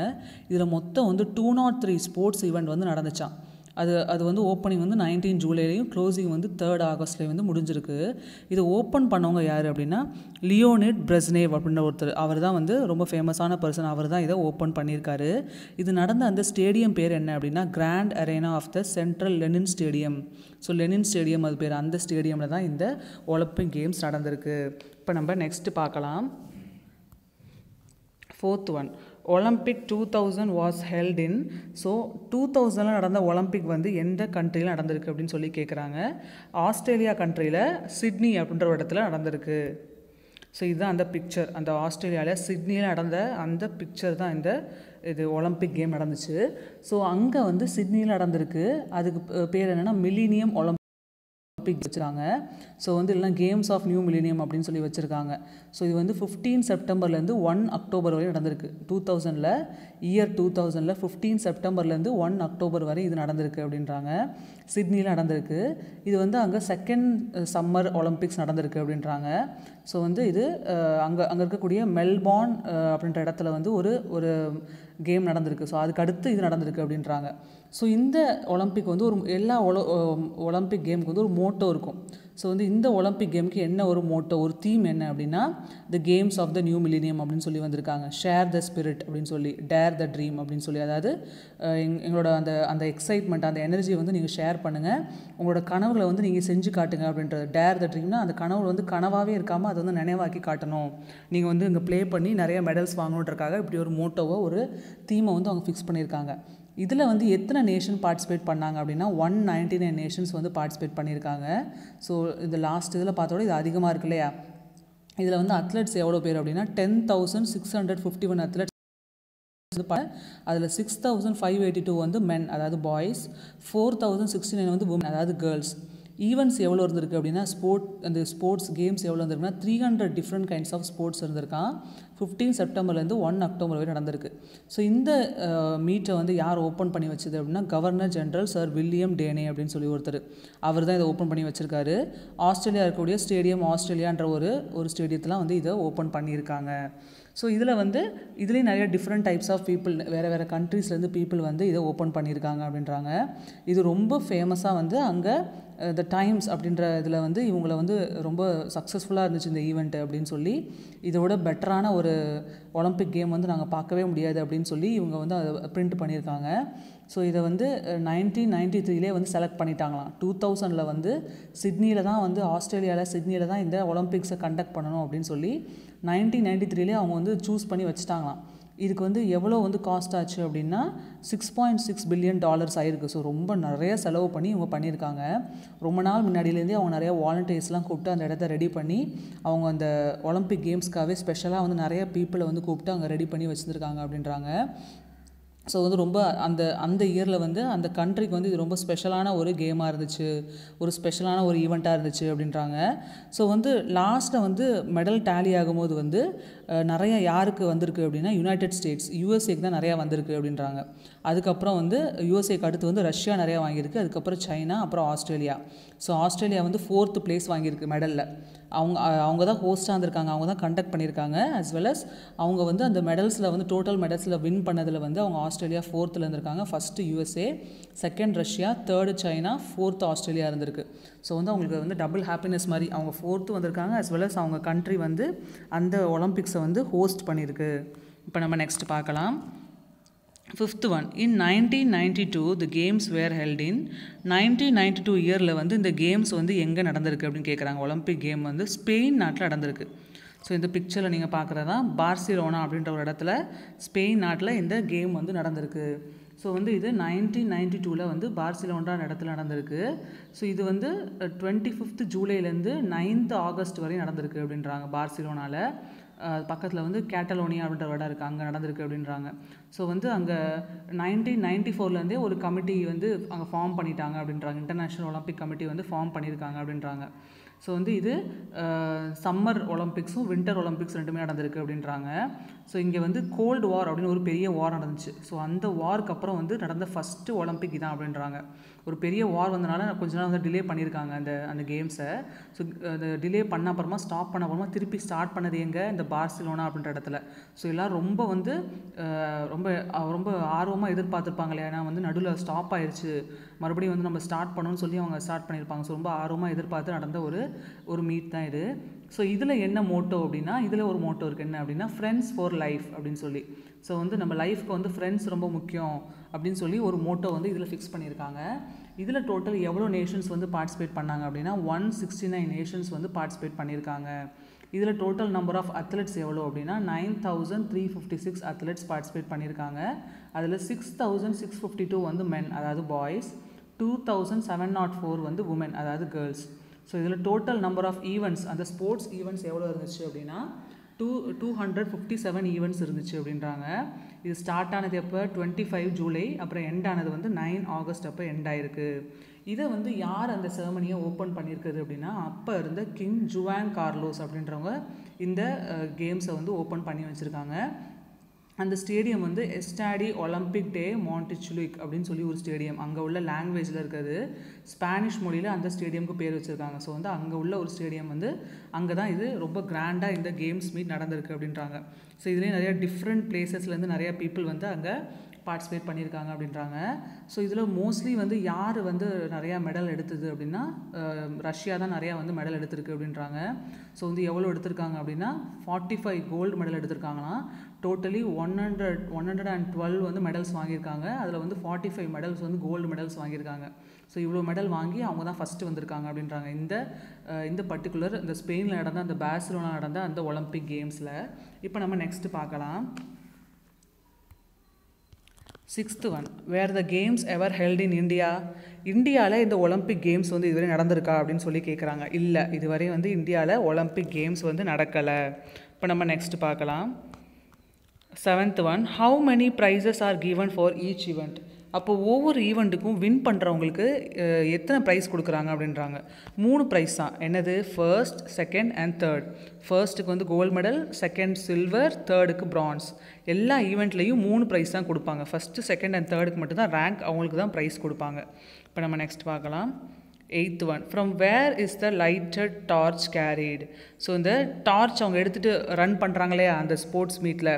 இதில் மொத்தம் வந்து two naught three sports event வந்து நடந்துச்சான் அது அது வந்து ஓப்பனிங் வந்து நைன்டீன் ஜூலைலையும் க்ளோசிங் வந்து தேர்ட் ஆகஸ்ட்லேயும் வந்து முடிஞ்சிருக்கு இது ஓப்பன் பண்ணவங்க யார் அப்படின்னா லியோனிட் பிரஸ்னேவ் அப்படின்ற ஒருத்தர் அவர் தான் வந்து ரொம்ப ஃபேமஸான பர்சன் அவர் தான் இதை ஓப்பன் பண்ணியிருக்காரு இது நடந்த அந்த ஸ்டேடியம் பேர் என்ன அப்படின்னா grand arena of the central Lenin stadium so Lenin stadium அது பேர் அந்த ஸ்டேடியமில் தான் இந்த ஒலிம்பிக் கேம்ஸ் நடந்திருக்கு இப்போ நம்ம நெக்ஸ்ட்டு பார்க்கலாம் fourth one Olympic two thousand was held in so two தௌசண்டில் நடந்த ஒலிம்பிக் வந்து எந்த கண்ட்ரியில் நடந்திருக்கு அப்படின்னு சொல்லி கேட்குறாங்க ஆஸ்திரேலியா கண்ட்ரியில் சிட்னி அப்படின்ற இடத்துல நடந்திருக்கு ஸோ இதுதான் அந்த பிக்சர் அந்த ஆஸ்திரேலியாவில் சிட்னியில் நடந்த அந்த பிக்சர் தான் இந்த இது ஒலிம்பிக் கேம் நடந்துச்சு ஸோ அங்கே வந்து சிட்னியில் நடந்திருக்கு அதுக்கு பேர் என்னென்னா மில்லினியம் ஒலிம்பிக் டாபிக் வச்சுருக்காங்க ஸோ வந்து இல்லைனா கேம்ஸ் ஆஃப் நியூ மில்லினியம் அப்படின்னு சொல்லி வச்சுருக்காங்க ஸோ இது வந்து ஃபிஃப்டீன் செப்டம்பர்லேருந்து ஒன் அக்டோபர் வரை நடந்திருக்கு டூ தௌசண்டில் இயர் டூ தௌசண்டில் ஃபிஃப்டீன் செப்டம்பர்லேருந்து ஒன் அக்டோபர் வரை இது நடந்திருக்கு அப்படின்றாங்க சிட்னியில் நடந்திருக்கு இது வந்து அங்கே செகண்ட் சம்மர் ஒலிம்பிக்ஸ் நடந்திருக்கு அப்படின்றாங்க ஸோ வந்து இது அங்கே uh, அங்கே இருக்கக்கூடிய மெல்பார்ன் uh, அப்படின்ற இடத்துல வந்து ஒரு ஒரு கேம் நடந்திருக்கு ஸோ அதுக்கு அடுத்து இது நடந்திருக்கு அப்படின்றாங்க ஸோ இந்த ஒலிம்பிக் வந்து ஒரு எல்லா ஒல ஒலிம்பிக் கேமுக்கு வந்து ஒரு மோட்டோ இருக்கும் ஸோ வந்து இந்த ஒலிம்பிக் கேமுக்கு என்ன ஒரு மோட்டோ ஒரு தீம் என்ன அப்படின்னா the games of the new millennium அப்படின்னு சொல்லி வந்திருக்காங்க ஷேர் த ஸ்பிரிட் அப்படின்னு சொல்லி டேர் த ட்ரீம் அப்படின்னு சொல்லி அதாவது எங் எங்களோட அந்த அந்த எக்ஸைட்மெண்ட் அந்த எனர்ஜியை வந்து நீங்கள் ஷேர் பண்ணுங்கள் உங்களோட கனவுகளை வந்து நீங்கள் செஞ்சு காட்டுங்க அப்படின்றது டேர் த ட்ரீம்னா அந்த கனவு வந்து கனவாகவே இருக்காமல் அதை வந்து நினைவாக்கி காட்டணும் நீங்கள் வந்து இங்கே ப்ளே பண்ணி நிறைய மெடல்ஸ் வாங்கணுன்றக்காக இப்படி ஒரு மோட்டோவோ ஒரு தீமை வந்து அவங்க ஃபிக்ஸ் பண்ணியிருக்காங்க இதில் வந்து எத்தனை நேஷன் பார்ட்டிசிபேட் பண்ணாங்க அப்படின்னா ஒன் நைன்டி நைன் நேஷன்ஸ் வந்து பார்ட்டிசிபேட் பண்ணியிருக்காங்க ஸோ இது லாஸ்ட் இதில் பார்த்தோட இது அதிகமாக இருக்கு இல்லையா இதில் வந்து அத்லெட்ஸ் எவ்வளோ பேர் அப்படின்னா ten thousand six hundred fifty one athletes அதில் six thousand five eighty two வந்து மென் அதாவது boys four thousand sixty nine வந்து உமன் அதாவது கேர்ள்ஸ் ஈவெண்ட்ஸ் எவ்வளோ இருந்திருக்கு அப்படின்னா ஸ்போர்ட் அந்த ஸ்போர்ட்ஸ் கேம்ஸ் எவ்வளோ இருந்திருக்குன்னா three hundred different kinds of sports இருந்திருக்கான் ஃபிஃப்டீன் செப்டம்பர்லேருந்து ஒன் அக்டோபர் வரை நடந்திருக்கு ஸோ இந்த மீட்டை வந்து யார் ஓப்பன் பண்ணி வச்சது அப்படின்னா governor general sir William Deane அப்படின்னு சொல்லி ஒருத்தர் அவர் தான் இதை ஓப்பன் பண்ணி வச்சுருக்காரு ஆஸ்திரேலியா இருக்கக்கூடிய ஸ்டேடியம் ஆஸ்திரேலியான்ற ஒரு ஒரு ஸ்டேடியத்தெலாம் வந்து இதை ஓப்பன் பண்ணியிருக்காங்க ஸோ இதில் வந்து இதுலேயும் நிறைய டிஃப்ரெண்ட் டைப்ஸ் ஆஃப் பீப்புள் வேறு வேறு கண்ட்ரீஸ்லேருந்து பீப்புள் வந்து இதை ஓப்பன் பண்ணியிருக்காங்க அப்படின்றாங்க இது ரொம்ப ஃபேமஸாக வந்து அங்கே த டைம்ஸ் அப்படின்ற இதில் வந்து இவங்களை வந்து ரொம்ப சக்ஸஸ்ஃபுல்லாக இருந்துச்சு இந்த ஈவெண்ட்டு அப்படின்னு சொல்லி இதோட பெட்டரான ஒரு ஒலிம்பிக் கேம் வந்து நாங்கள் பார்க்கவே முடியாது அப்படின்னு சொல்லி இவங்க வந்து அதை பிரிண்ட் பண்ணியிருக்காங்க ஸோ இதை வந்து நைன்டீன் நைன்டி த்ரீலே வந்து செலக்ட் பண்ணிட்டாங்களாம் டூ தௌசண்டில் வந்து சிட்னியில் தான் வந்து ஆஸ்திரேலியாவில் சிட்னியில் தான் இந்த ஒலிம்பிக்ஸை கண்டக்ட் பண்ணணும் அப்படின்னு சொல்லி நைன்டீன் நைன்டி த்ரீலே அவங்க வந்து சூஸ் பண்ணி வச்சுட்டாங்களாம் இதுக்கு வந்து எவ்வளோ வந்து காஸ்ட் ஆச்சு அப்படின்னா six point six billion dollars ஆகிருக்கு ஸோ ரொம்ப நிறைய செலவு பண்ணி இவங்க பண்ணியிருக்காங்க ரொம்ப நாள் முன்னாடியிலேருந்தே அவங்க நிறைய வாலண்டியர்ஸ்லாம் கூப்பிட்டு அந்த இடத்த ரெடி பண்ணி அவங்க அந்த ஒலிம்பிக் கேம்ஸ்க்காகவே ஸ்பெஷலாக வந்து நிறைய பீப்புளை வந்து கூப்பிட்டு அங்கே ரெடி பண்ணி வச்சுருக்காங்க அப்படின்றாங்க ஸோ வந்து ரொம்ப அந்த அந்த இயரில் வந்து அந்த கண்ட்ரிக்கு வந்து இது ரொம்ப ஸ்பெஷலான ஒரு கேமாக இருந்துச்சு ஒரு ஸ்பெஷலான ஒரு ஈவெண்ட்டாக இருந்துச்சு அப்படின்றாங்க ஸோ வந்து லாஸ்ட்டை வந்து மெடல் டேலி ஆகும்போது வந்து நிறைய யாருக்கு வந்திருக்கு அப்படின்னா யுனைடெட் ஸ்டேட்ஸ் யூஎஸ்ஏக்கு தான் நிறையா வந்திருக்கு அப்படின்றாங்க அதுக்கப்புறம் வந்து யூஎஸ்ஏக்கு அடுத்து வந்து ரஷ்யா நிறையா வாங்கியிருக்கு அதுக்கப்புறம் சைனா அப்புறம் ஆஸ்திரேலியா ஸோ ஆஸ்திரேலியா வந்து ஃபோர்த்து பிளேஸ் வாங்கியிருக்கு மெடலில் அவங்க அவங்க தான் ஹோஸ்ட்டாக இருந்திருக்காங்க அவங்க தான் கண்டக்ட் பண்ணியிருக்காங்க அஸ் வெல் அஸ் அவங்க வந்து அந்த மெடல்ஸில் வந்து டோட்டல் மெடல்ஸில் வின் பண்ணதில் வந்து அவங்க ஆஸ்திரேலியா ஆஸ்திரேலியா ஃபோர்த்தில் இருந்திருக்காங்க first USA second Russia third China fourth Australia இருந்திருக்கு ஸோ வந்து அவங்களுக்கு வந்து டபுள் ஹாப்பினஸ் மாதிரி அவங்க ஃபோர்த்து வந்திருக்காங்க அஸ் வெல் அஸ் அவங்க கண்ட்ரி வந்து அந்த ஒலிம்பிக்ஸை வந்து ஹோஸ்ட் பண்ணியிருக்கு இப்போ நம்ம நெக்ஸ்ட் பார்க்கலாம் fifth one in nineteen ninety two the games were held in nineteen ninety two இயரில் வந்து இந்த கேம்ஸ் வந்து எங்கே நடந்திருக்கு அப்படின்னு கேட்குறாங்க ஒலிம்பிக் கேம் வந்து ஸ்பெயின் நாட்டில் நடந்திருக்கு ஸோ இந்த பிக்சரில் நீங்கள் பார்க்குறது தான் பார்சிலோனா அப்படின்ற ஒரு இடத்துல ஸ்பெயின் நாட்டில் இந்த கேம் வந்து நடந்திருக்கு ஸோ வந்து இது நைன்டீன் நைன்டி டூவில் வந்து பார்சிலோன்ற இடத்துல நடந்திருக்கு ஸோ இது வந்து டுவெண்ட்டி ஃபிஃப்த் ஜூலைலேருந்து நைன்த் ஆகஸ்ட் வரையும் நடந்திருக்கு அப்படின்றாங்க பார்சிலோனாவில் பக்கத்தில் வந்து கேட்டலோனியா அப்படின்ற இடம் இருக்குது அங்கே நடந்திருக்கு அப்படின்றாங்க ஸோ வந்து அங்கே நைன்டீன் நைன்டி ஃபோர்லேருந்தே ஒரு கமிட்டி வந்து அங்கே ஃபார்ம் பண்ணிட்டாங்க அப்படின்றாங்க இன்டர்நேஷ்னல் ஒலிம்பிக் கமிட்டி வந்து ஃபார்ம் பண்ணியிருக்காங்க அப்படின்றாங்க ஸோ வந்து இது சம்மர் ஒலிம்பிக்ஸும் வின்டர் ஒலிம்பிக்ஸ் ரெண்டுமே நடந்திருக்கு அப்படின்றாங்க ஸோ இங்கே வந்து கோல்டு வார் அப்படின்னு ஒரு பெரிய வார் நடந்துச்சு ஸோ அந்த வார்க்கு அப்புறம் வந்து நடந்த ஃபஸ்ட்டு ஒலிம்பிக் தான் அப்படின்றாங்க ஒரு பெரிய வார் வந்தனால கொஞ்ச நாள் வந்து டிலே பண்ணியிருக்காங்க அந்த அந்த கேம்ஸை ஸோ அந்த டிலே பண்ண அப்புறமா ஸ்டாப் பண்ண அப்புறமா திருப்பி ஸ்டார்ட் பண்ணது எங்கே இந்த பார்சிலோனா அப்படின்ற இடத்துல ஸோ எல்லாம் ரொம்ப வந்து ரொம்ப ரொம்ப ஆர்வமாக எதிர்பார்த்துருப்பாங்களே ஏன்னா வந்து நடுவில் ஸ்டாப் ஆயிடுச்சு மறுபடியும் வந்து நம்ம ஸ்டார்ட் பண்ணணும்னு சொல்லி அவங்க ஸ்டார்ட் பண்ணியிருப்பாங்க ஸோ ரொம்ப ஆர்வமாக எதிர்பார்த்து நடந்த ஒரு ஒரு மீட் தான் இது ஸோ இதில் என்ன மோட்டோ அப்படின்னா இதில் ஒரு மோட்டோ இருக்குது என்ன அப்படின்னா ஃப்ரெண்ட்ஸ் ஃபார் லைஃப் அப்படின்னு சொல்லி ஸோ வந்து நம்ம லைஃப்க்கு வந்து ஃப்ரெண்ட்ஸ் ரொம்ப முக்கியம் அப்படின்னு சொல்லி ஒரு மோட்டோ வந்து இதில் ஃபிக்ஸ் பண்ணியிருக்காங்க இதில் டோட்டல் எவ்வளோ நேஷன்ஸ் வந்து பார்ட்டிசிபேட் பண்ணாங்க அப்படின்னா ஒன் சிக்ஸ்டி நைன் நேஷன்ஸ் வந்து பார்ட்டிசிபேட் பண்ணியிருக்காங்க இதில் டோட்டல் நம்பர் ஆஃப் அத்லெட்ஸ் எவ்வளோ அப்படின்னா nine thousand three fifty six athletes participate பண்ணியிருக்காங்க அதில் six thousand six fifty two வந்து மென் அதாவது boys two thousand seven naught four வந்து உமன் அதாவது கேர்ள்ஸ் ஸோ இதில் டோட்டல் நம்பர் ஆஃப் ஈவெண்ட்ஸ் அந்த ஸ்போர்ட்ஸ் ஈவெண்ட்ஸ் எவ்வளோ இருந்துச்சு அப்படின்னா two two hundred fifty seven events இருந்துச்சு அப்படின்றாங்க இது ஸ்டார்ட் ஆனது எப்போ டுவெண்ட்டி ஃபைவ் ஜூலை அப்புறம் எண்ட் ஆனது வந்து நைன் ஆகஸ்ட் அப்போ எண்ட் ஆயிருக்கு இதை வந்து யார் அந்த செரமனியை ஓப்பன் பண்ணியிருக்குது அப்படின்னா அப்போ இருந்த கிங் ஜுவாங் கார்லோஸ் அப்படின்றவங்க இந்த கேம்ஸை வந்து ஓப்பன் பண்ணி வச்சுருக்காங்க அந்த ஸ்டேடியம் வந்து எஸ்டாடி ஒலிம்பிக் டே மாண்டிச்சுலிக் அப்படின்னு சொல்லி ஒரு ஸ்டேடியம் அங்கே உள்ள லாங்குவேஜில் இருக்கிறது ஸ்பானிஷ் மொழியில் அந்த ஸ்டேடியமுக்கு பேர் வச்சுருக்காங்க ஸோ வந்து அங்கே உள்ள ஒரு ஸ்டேடியம் வந்து அங்கே தான் இது ரொம்ப கிராண்டாக இந்த கேம்ஸ் மீட் நடந்திருக்கு அப்படின்றாங்க ஸோ இதுலேயே நிறையா டிஃப்ரெண்ட் பிளேசஸ்லேருந்து நிறையா பீப்புள் வந்து அங்கே பார்ட்டிசிபேட் பண்ணியிருக்காங்க அப்படின்றாங்க ஸோ இதில் மோஸ்ட்லி வந்து யார் வந்து நிறையா மெடல் எடுத்தது அப்படின்னா ரஷ்யா தான் நிறையா வந்து மெடல் எடுத்திருக்கு அப்படின்றாங்க ஸோ வந்து எவ்வளோ எடுத்திருக்காங்க அப்படின்னா ஃபார்ட்டி ஃபைவ் கோல்டு மெடல் எடுத்திருக்காங்களாம் totally one hundred one hundred and twelve வந்து மெடல்ஸ் வாங்கியிருக்காங்க அதில் வந்து ஃபார்ட்டி ஃபைவ் மெடல்ஸ் வந்து கோல்டு மெடல்ஸ் வாங்கியிருக்காங்க ஸோ இவ்வளோ மெடல் வாங்கி அவங்க தான் ஃபஸ்ட்டு வந்திருக்காங்க அப்படின்றாங்க இந்த இந்த பர்டிகுலர் இந்த ஸ்பெயினில் நடந்த அந்த பேஸ்லோனா நடந்த அந்த ஒலிம்பிக் கேம்ஸில் இப்போ நம்ம நெக்ஸ்ட்டு பார்க்கலாம் sixth one were the games ever held in India இந்தியாவில் இந்த ஒலிம்பிக் கேம்ஸ் வந்து இதுவரை நடந்திருக்கா அப்படின்னு சொல்லி கேட்குறாங்க இல்லை இதுவரை வந்து இந்தியாவில் ஒலிம்பிக் கேம்ஸ் வந்து நடக்கலை இப்போ நம்ம நெக்ஸ்ட் பார்க்கலாம் seventh one how many prizes are given for each event அப்போ ஒவ்வொரு ஈவெண்ட்டுக்கும் வின் பண்ணுறவங்களுக்கு எத்தனை ப்ரைஸ் கொடுக்குறாங்க அப்படின்றாங்க மூணு ப்ரைஸ் தான் என்னது ஃபர்ஸ்ட் செகண்ட் அண்ட் தேர்ட் ஃபர்ஸ்ட்டுக்கு வந்து கோல்டு மெடல் செகண்ட் சில்வர் தேர்டுக்கு ப்ரான்ஸ் எல்லா ஈவெண்ட்லேயும் மூணு ப்ரைஸ் தான் கொடுப்பாங்க ஃபஸ்ட்டு செகண்ட் அண்ட் தேர்டுக்கு மட்டும்தான் ரேங்க் அவங்களுக்கு தான் ப்ரைஸ் கொடுப்பாங்க இப்போ நம்ம நெக்ஸ்ட் பார்க்கலாம் eighth one from where is the lighted torch carried so இந்த டார்ச் அவங்க எடுத்துகிட்டு ரன் பண்ணுறாங்களே அந்த ஸ்போர்ட்ஸ் மீட்டில்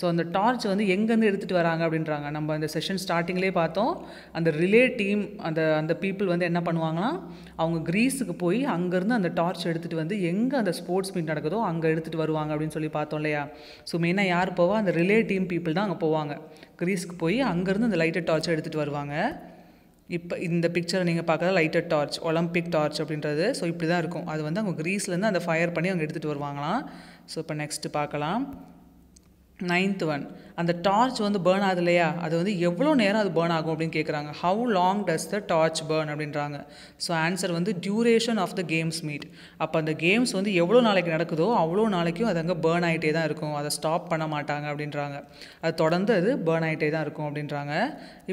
ஸோ அந்த டார்ச் வந்து எங்கேருந்து எடுத்துகிட்டு வராங்க அப்படின்றாங்க நம்ம அந்த செஷன் ஸ்டார்டிங்லே பார்த்தோம் அந்த ரிலே டீம் அந்த அந்த பீப்புள் வந்து என்ன பண்ணுவாங்கன்னா அவங்க க்ரீஸுக்கு போய் அங்கேருந்து அந்த டார்ச் எடுத்துகிட்டு வந்து எங்கே அந்த ஸ்போர்ட்ஸ் மீட் நடக்குதோ அங்கே எடுத்துகிட்டு வருவாங்க அப்படின்னு சொல்லி பார்த்தோம் இல்லையா ஸோ மெயினாக யார் போவா அந்த ரிலே டீம் பீப்புள் தான் அங்கே போவாங்க க்ரீஸ்க்கு போய் அங்கேருந்து அந்த லைட்டட் டார்ச்சை எடுத்துகிட்டு வருவாங்க இப்போ இந்த பிக்சரை நீங்கள் பார்க்குறது லைட்டர் டார்ச் ஒலிம்பிக் டார்ச் அப்படின்றது ஸோ இப்படி தான் இருக்கும் அது வந்து அவங்க க்ரீஸ்லேருந்து அந்த ஃபயர் பண்ணி அவங்க எடுத்துகிட்டு வருவாங்களாம் ஸோ இப்போ நெக்ஸ்ட்டு பார்க்கலாம் நைன்த் ஒன் அந்த டார்ச் வந்து பேர்ன் ஆகுது இல்லையா அது வந்து எவ்வளோ நேரம் அது பேர்ன் ஆகும் அப்படின்னு கேட்குறாங்க how long does the torch burn அப்படின்றாங்க ஸோ ஆன்சர் வந்து duration of the games meet அப்போ அந்த கேம்ஸ் வந்து எவ்வளோ நாளைக்கு நடக்குதோ அவ்வளோ நாளைக்கும் அது அங்கே பேர்ன் ஆகிட்டே தான் இருக்கும் அதை ஸ்டாப் பண்ண மாட்டாங்க அப்படின்றாங்க அது தொடர்ந்து அது பேர்ன் ஆகிட்டே தான் இருக்கும் அப்படின்றாங்க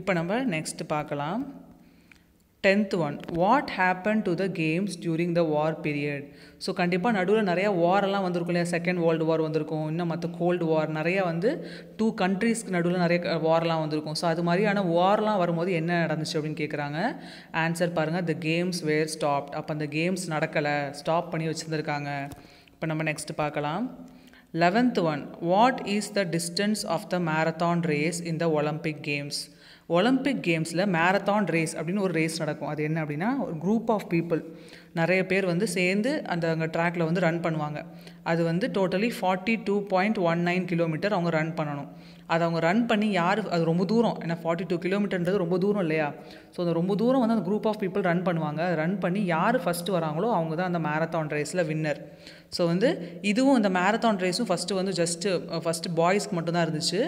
இப்போ நம்ம நெக்ஸ்ட் பார்க்கலாம் tenth one what happen to the games during the war period so கண்டிப்பாக நடுவில் நிறையா வாரெல்லாம் வந்திருக்கும் இல்லையா செகண்ட் வேர்ல்டு வார் வந்திருக்கும் இன்னும் மற்ற கோல்டு வார் நிறையா வந்து டூ கண்ட்ரீஸ்க்கு நடுவில் நிறைய வார்லாம் வந்திருக்கும் ஸோ அது மாதிரியான வார்லாம் வரும்போது என்ன நடந்துச்சு அப்படின்னு கேட்குறாங்க ஆன்சர் பாருங்கள் த கேம்ஸ் வேர் ஸ்டாப்ட் அப்போ அந்த கேம்ஸ் நடக்கலை ஸ்டாப் பண்ணி வச்சுருந்துருக்காங்க இப்போ நம்ம நெக்ஸ்ட் பார்க்கலாம் eleventh one what is the distance of the marathon race in the Olympic games Olympic கேம்ஸில் மேரத்தான் ரேஸ் அப்படின்னு ஒரு ரேஸ் நடக்கும் அது என்ன அப்படின்னா ஒரு குரூப் ஆஃப் பீப்புள் நிறைய பேர் வந்து சேர்ந்து அந்த அங்கே ட்ராக்கில் வந்து ரன் பண்ணுவாங்க அது வந்து totally forty two point one nine kilometer அவங்க ரன் பண்ணணும் அதை அவங்க ரன் பண்ணி யார் அது ரொம்ப தூரம் ஏன்னா ஃபார்ட்டி டூ கிலோமீட்டர்ன்றது ரொம்ப தூரம் இல்லையா ஸோ அந்த ரொம்ப தூரம் வந்து அந்த குரூப் ஆஃப் பீப்புள் ரன் பண்ணுவாங்க ரன் பண்ணி யார் ஃபஸ்ட்டு வராங்களோ அவங்க தான் அந்த மேரத்தான் ரேஸில் வின்னர் ஸோ வந்து இதுவும் இந்த மேரத்தான் ரேஸும் ஃபஸ்ட்டு வந்து ஜஸ்ட்டு ஃபஸ்ட்டு பாய்ஸ்க்கு மட்டும்தான் இருந்துச்சு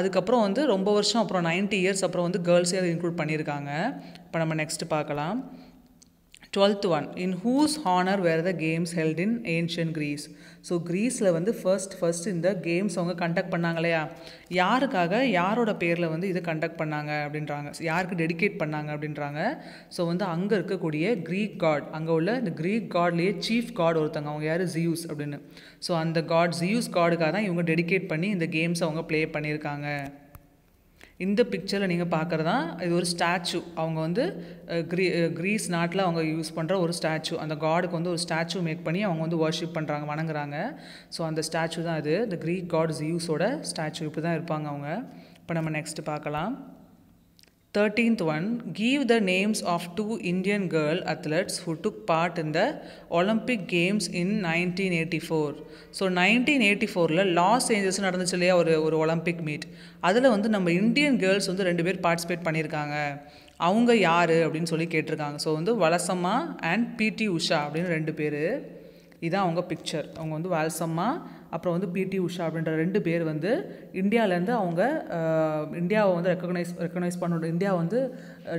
அதுக்கப்புறம் வந்து ரொம்ப வருஷம் அப்புறம் நைன்ட்டி இயர்ஸ் அப்புறம் வந்து கேர்ள்ஸே அதை இன்க்ளூட் பண்ணியிருக்காங்க இப்போ நம்ம நெக்ஸ்ட்டு பார்க்கலாம் twelfth one in whose honour were the games held in ancient Greece so க்ரீஸில் வந்து ஃபர்ஸ்ட் ஃபர்ஸ்ட் இந்த கேம்ஸ் அவங்க கண்டக்ட் பண்ணாங்க இல்லையா யாருக்காக யாரோட பேரில் வந்து இதை கண்டக்ட் பண்ணாங்க அப்படின்றாங்க யாருக்கு டெடிகேட் பண்ணாங்க அப்படின்றாங்க ஸோ வந்து அங்கே இருக்கக்கூடிய க்ரீக் காட் அங்கே உள்ள இந்த க்ரீக் காட்லேயே சீஃப் காட் ஒருத்தங்க அவங்க யார் ஜியூஸ் அப்படின்னு ஸோ அந்த காட் ஜியூஸ் காடுக்காக தான் இவங்க டெடிகேட் பண்ணி இந்த கேம்ஸ் அவங்க ப்ளே பண்ணியிருக்காங்க இந்த பிக்சரில் நீங்கள் பார்க்குறது தான் இது ஒரு ஸ்டாச்சு அவங்க வந்து க்ரீ க்ரீஸ் நாட்டில் அவங்க யூஸ் பண்ணுற ஒரு ஸ்டாச்சு அந்த காடுக்கு வந்து ஒரு ஸ்டாச்சு மேக் பண்ணி அவங்க வந்து வர்ஷிப் பண்ணுறாங்க வணங்குறாங்க ஸோ அந்த ஸ்டாச்சு தான் அது இந்த க்ரீக் காட் ஜியூஸோட ஸ்டாச்சு இப்படி தான் இருப்பாங்க அவங்க இப்போ நம்ம நெக்ஸ்ட்டு பார்க்கலாம் thirteenth one give the names of two Indian girl Indian girl took part in the Olympic games in nineteen eighty four so nineteen eighty ஃபோரில் லாஸ் ஏஞ்சல்ஸ் நடந்துச்சு இல்லையா ஒரு ஒரு ஒலிம்பிக் மீட் அதில் வந்து நம்ம இந்தியன் கேர்ள்ஸ் வந்து ரெண்டு பேர் பார்ட்டிசிபேட் பண்ணியிருக்காங்க அவங்க யார் அப்படின்னு சொல்லி கேட்டிருக்காங்க ஸோ வந்து வலசம்மா அண்ட் பிடி உஷா அப்படின்னு ரெண்டு பேர் இதுதான் அவங்க பிக்சர் அவங்க வந்து வலசம்மா அப்புறம் வந்து பிடி உஷா அப்படின்ற ரெண்டு பேர் வந்து இந்தியாவிலேருந்து அவங்க இந்தியாவை வந்து ரெக்கக்னைஸ் ரெக்கக்னைஸ் பண்ணணும் இந்தியா வந்து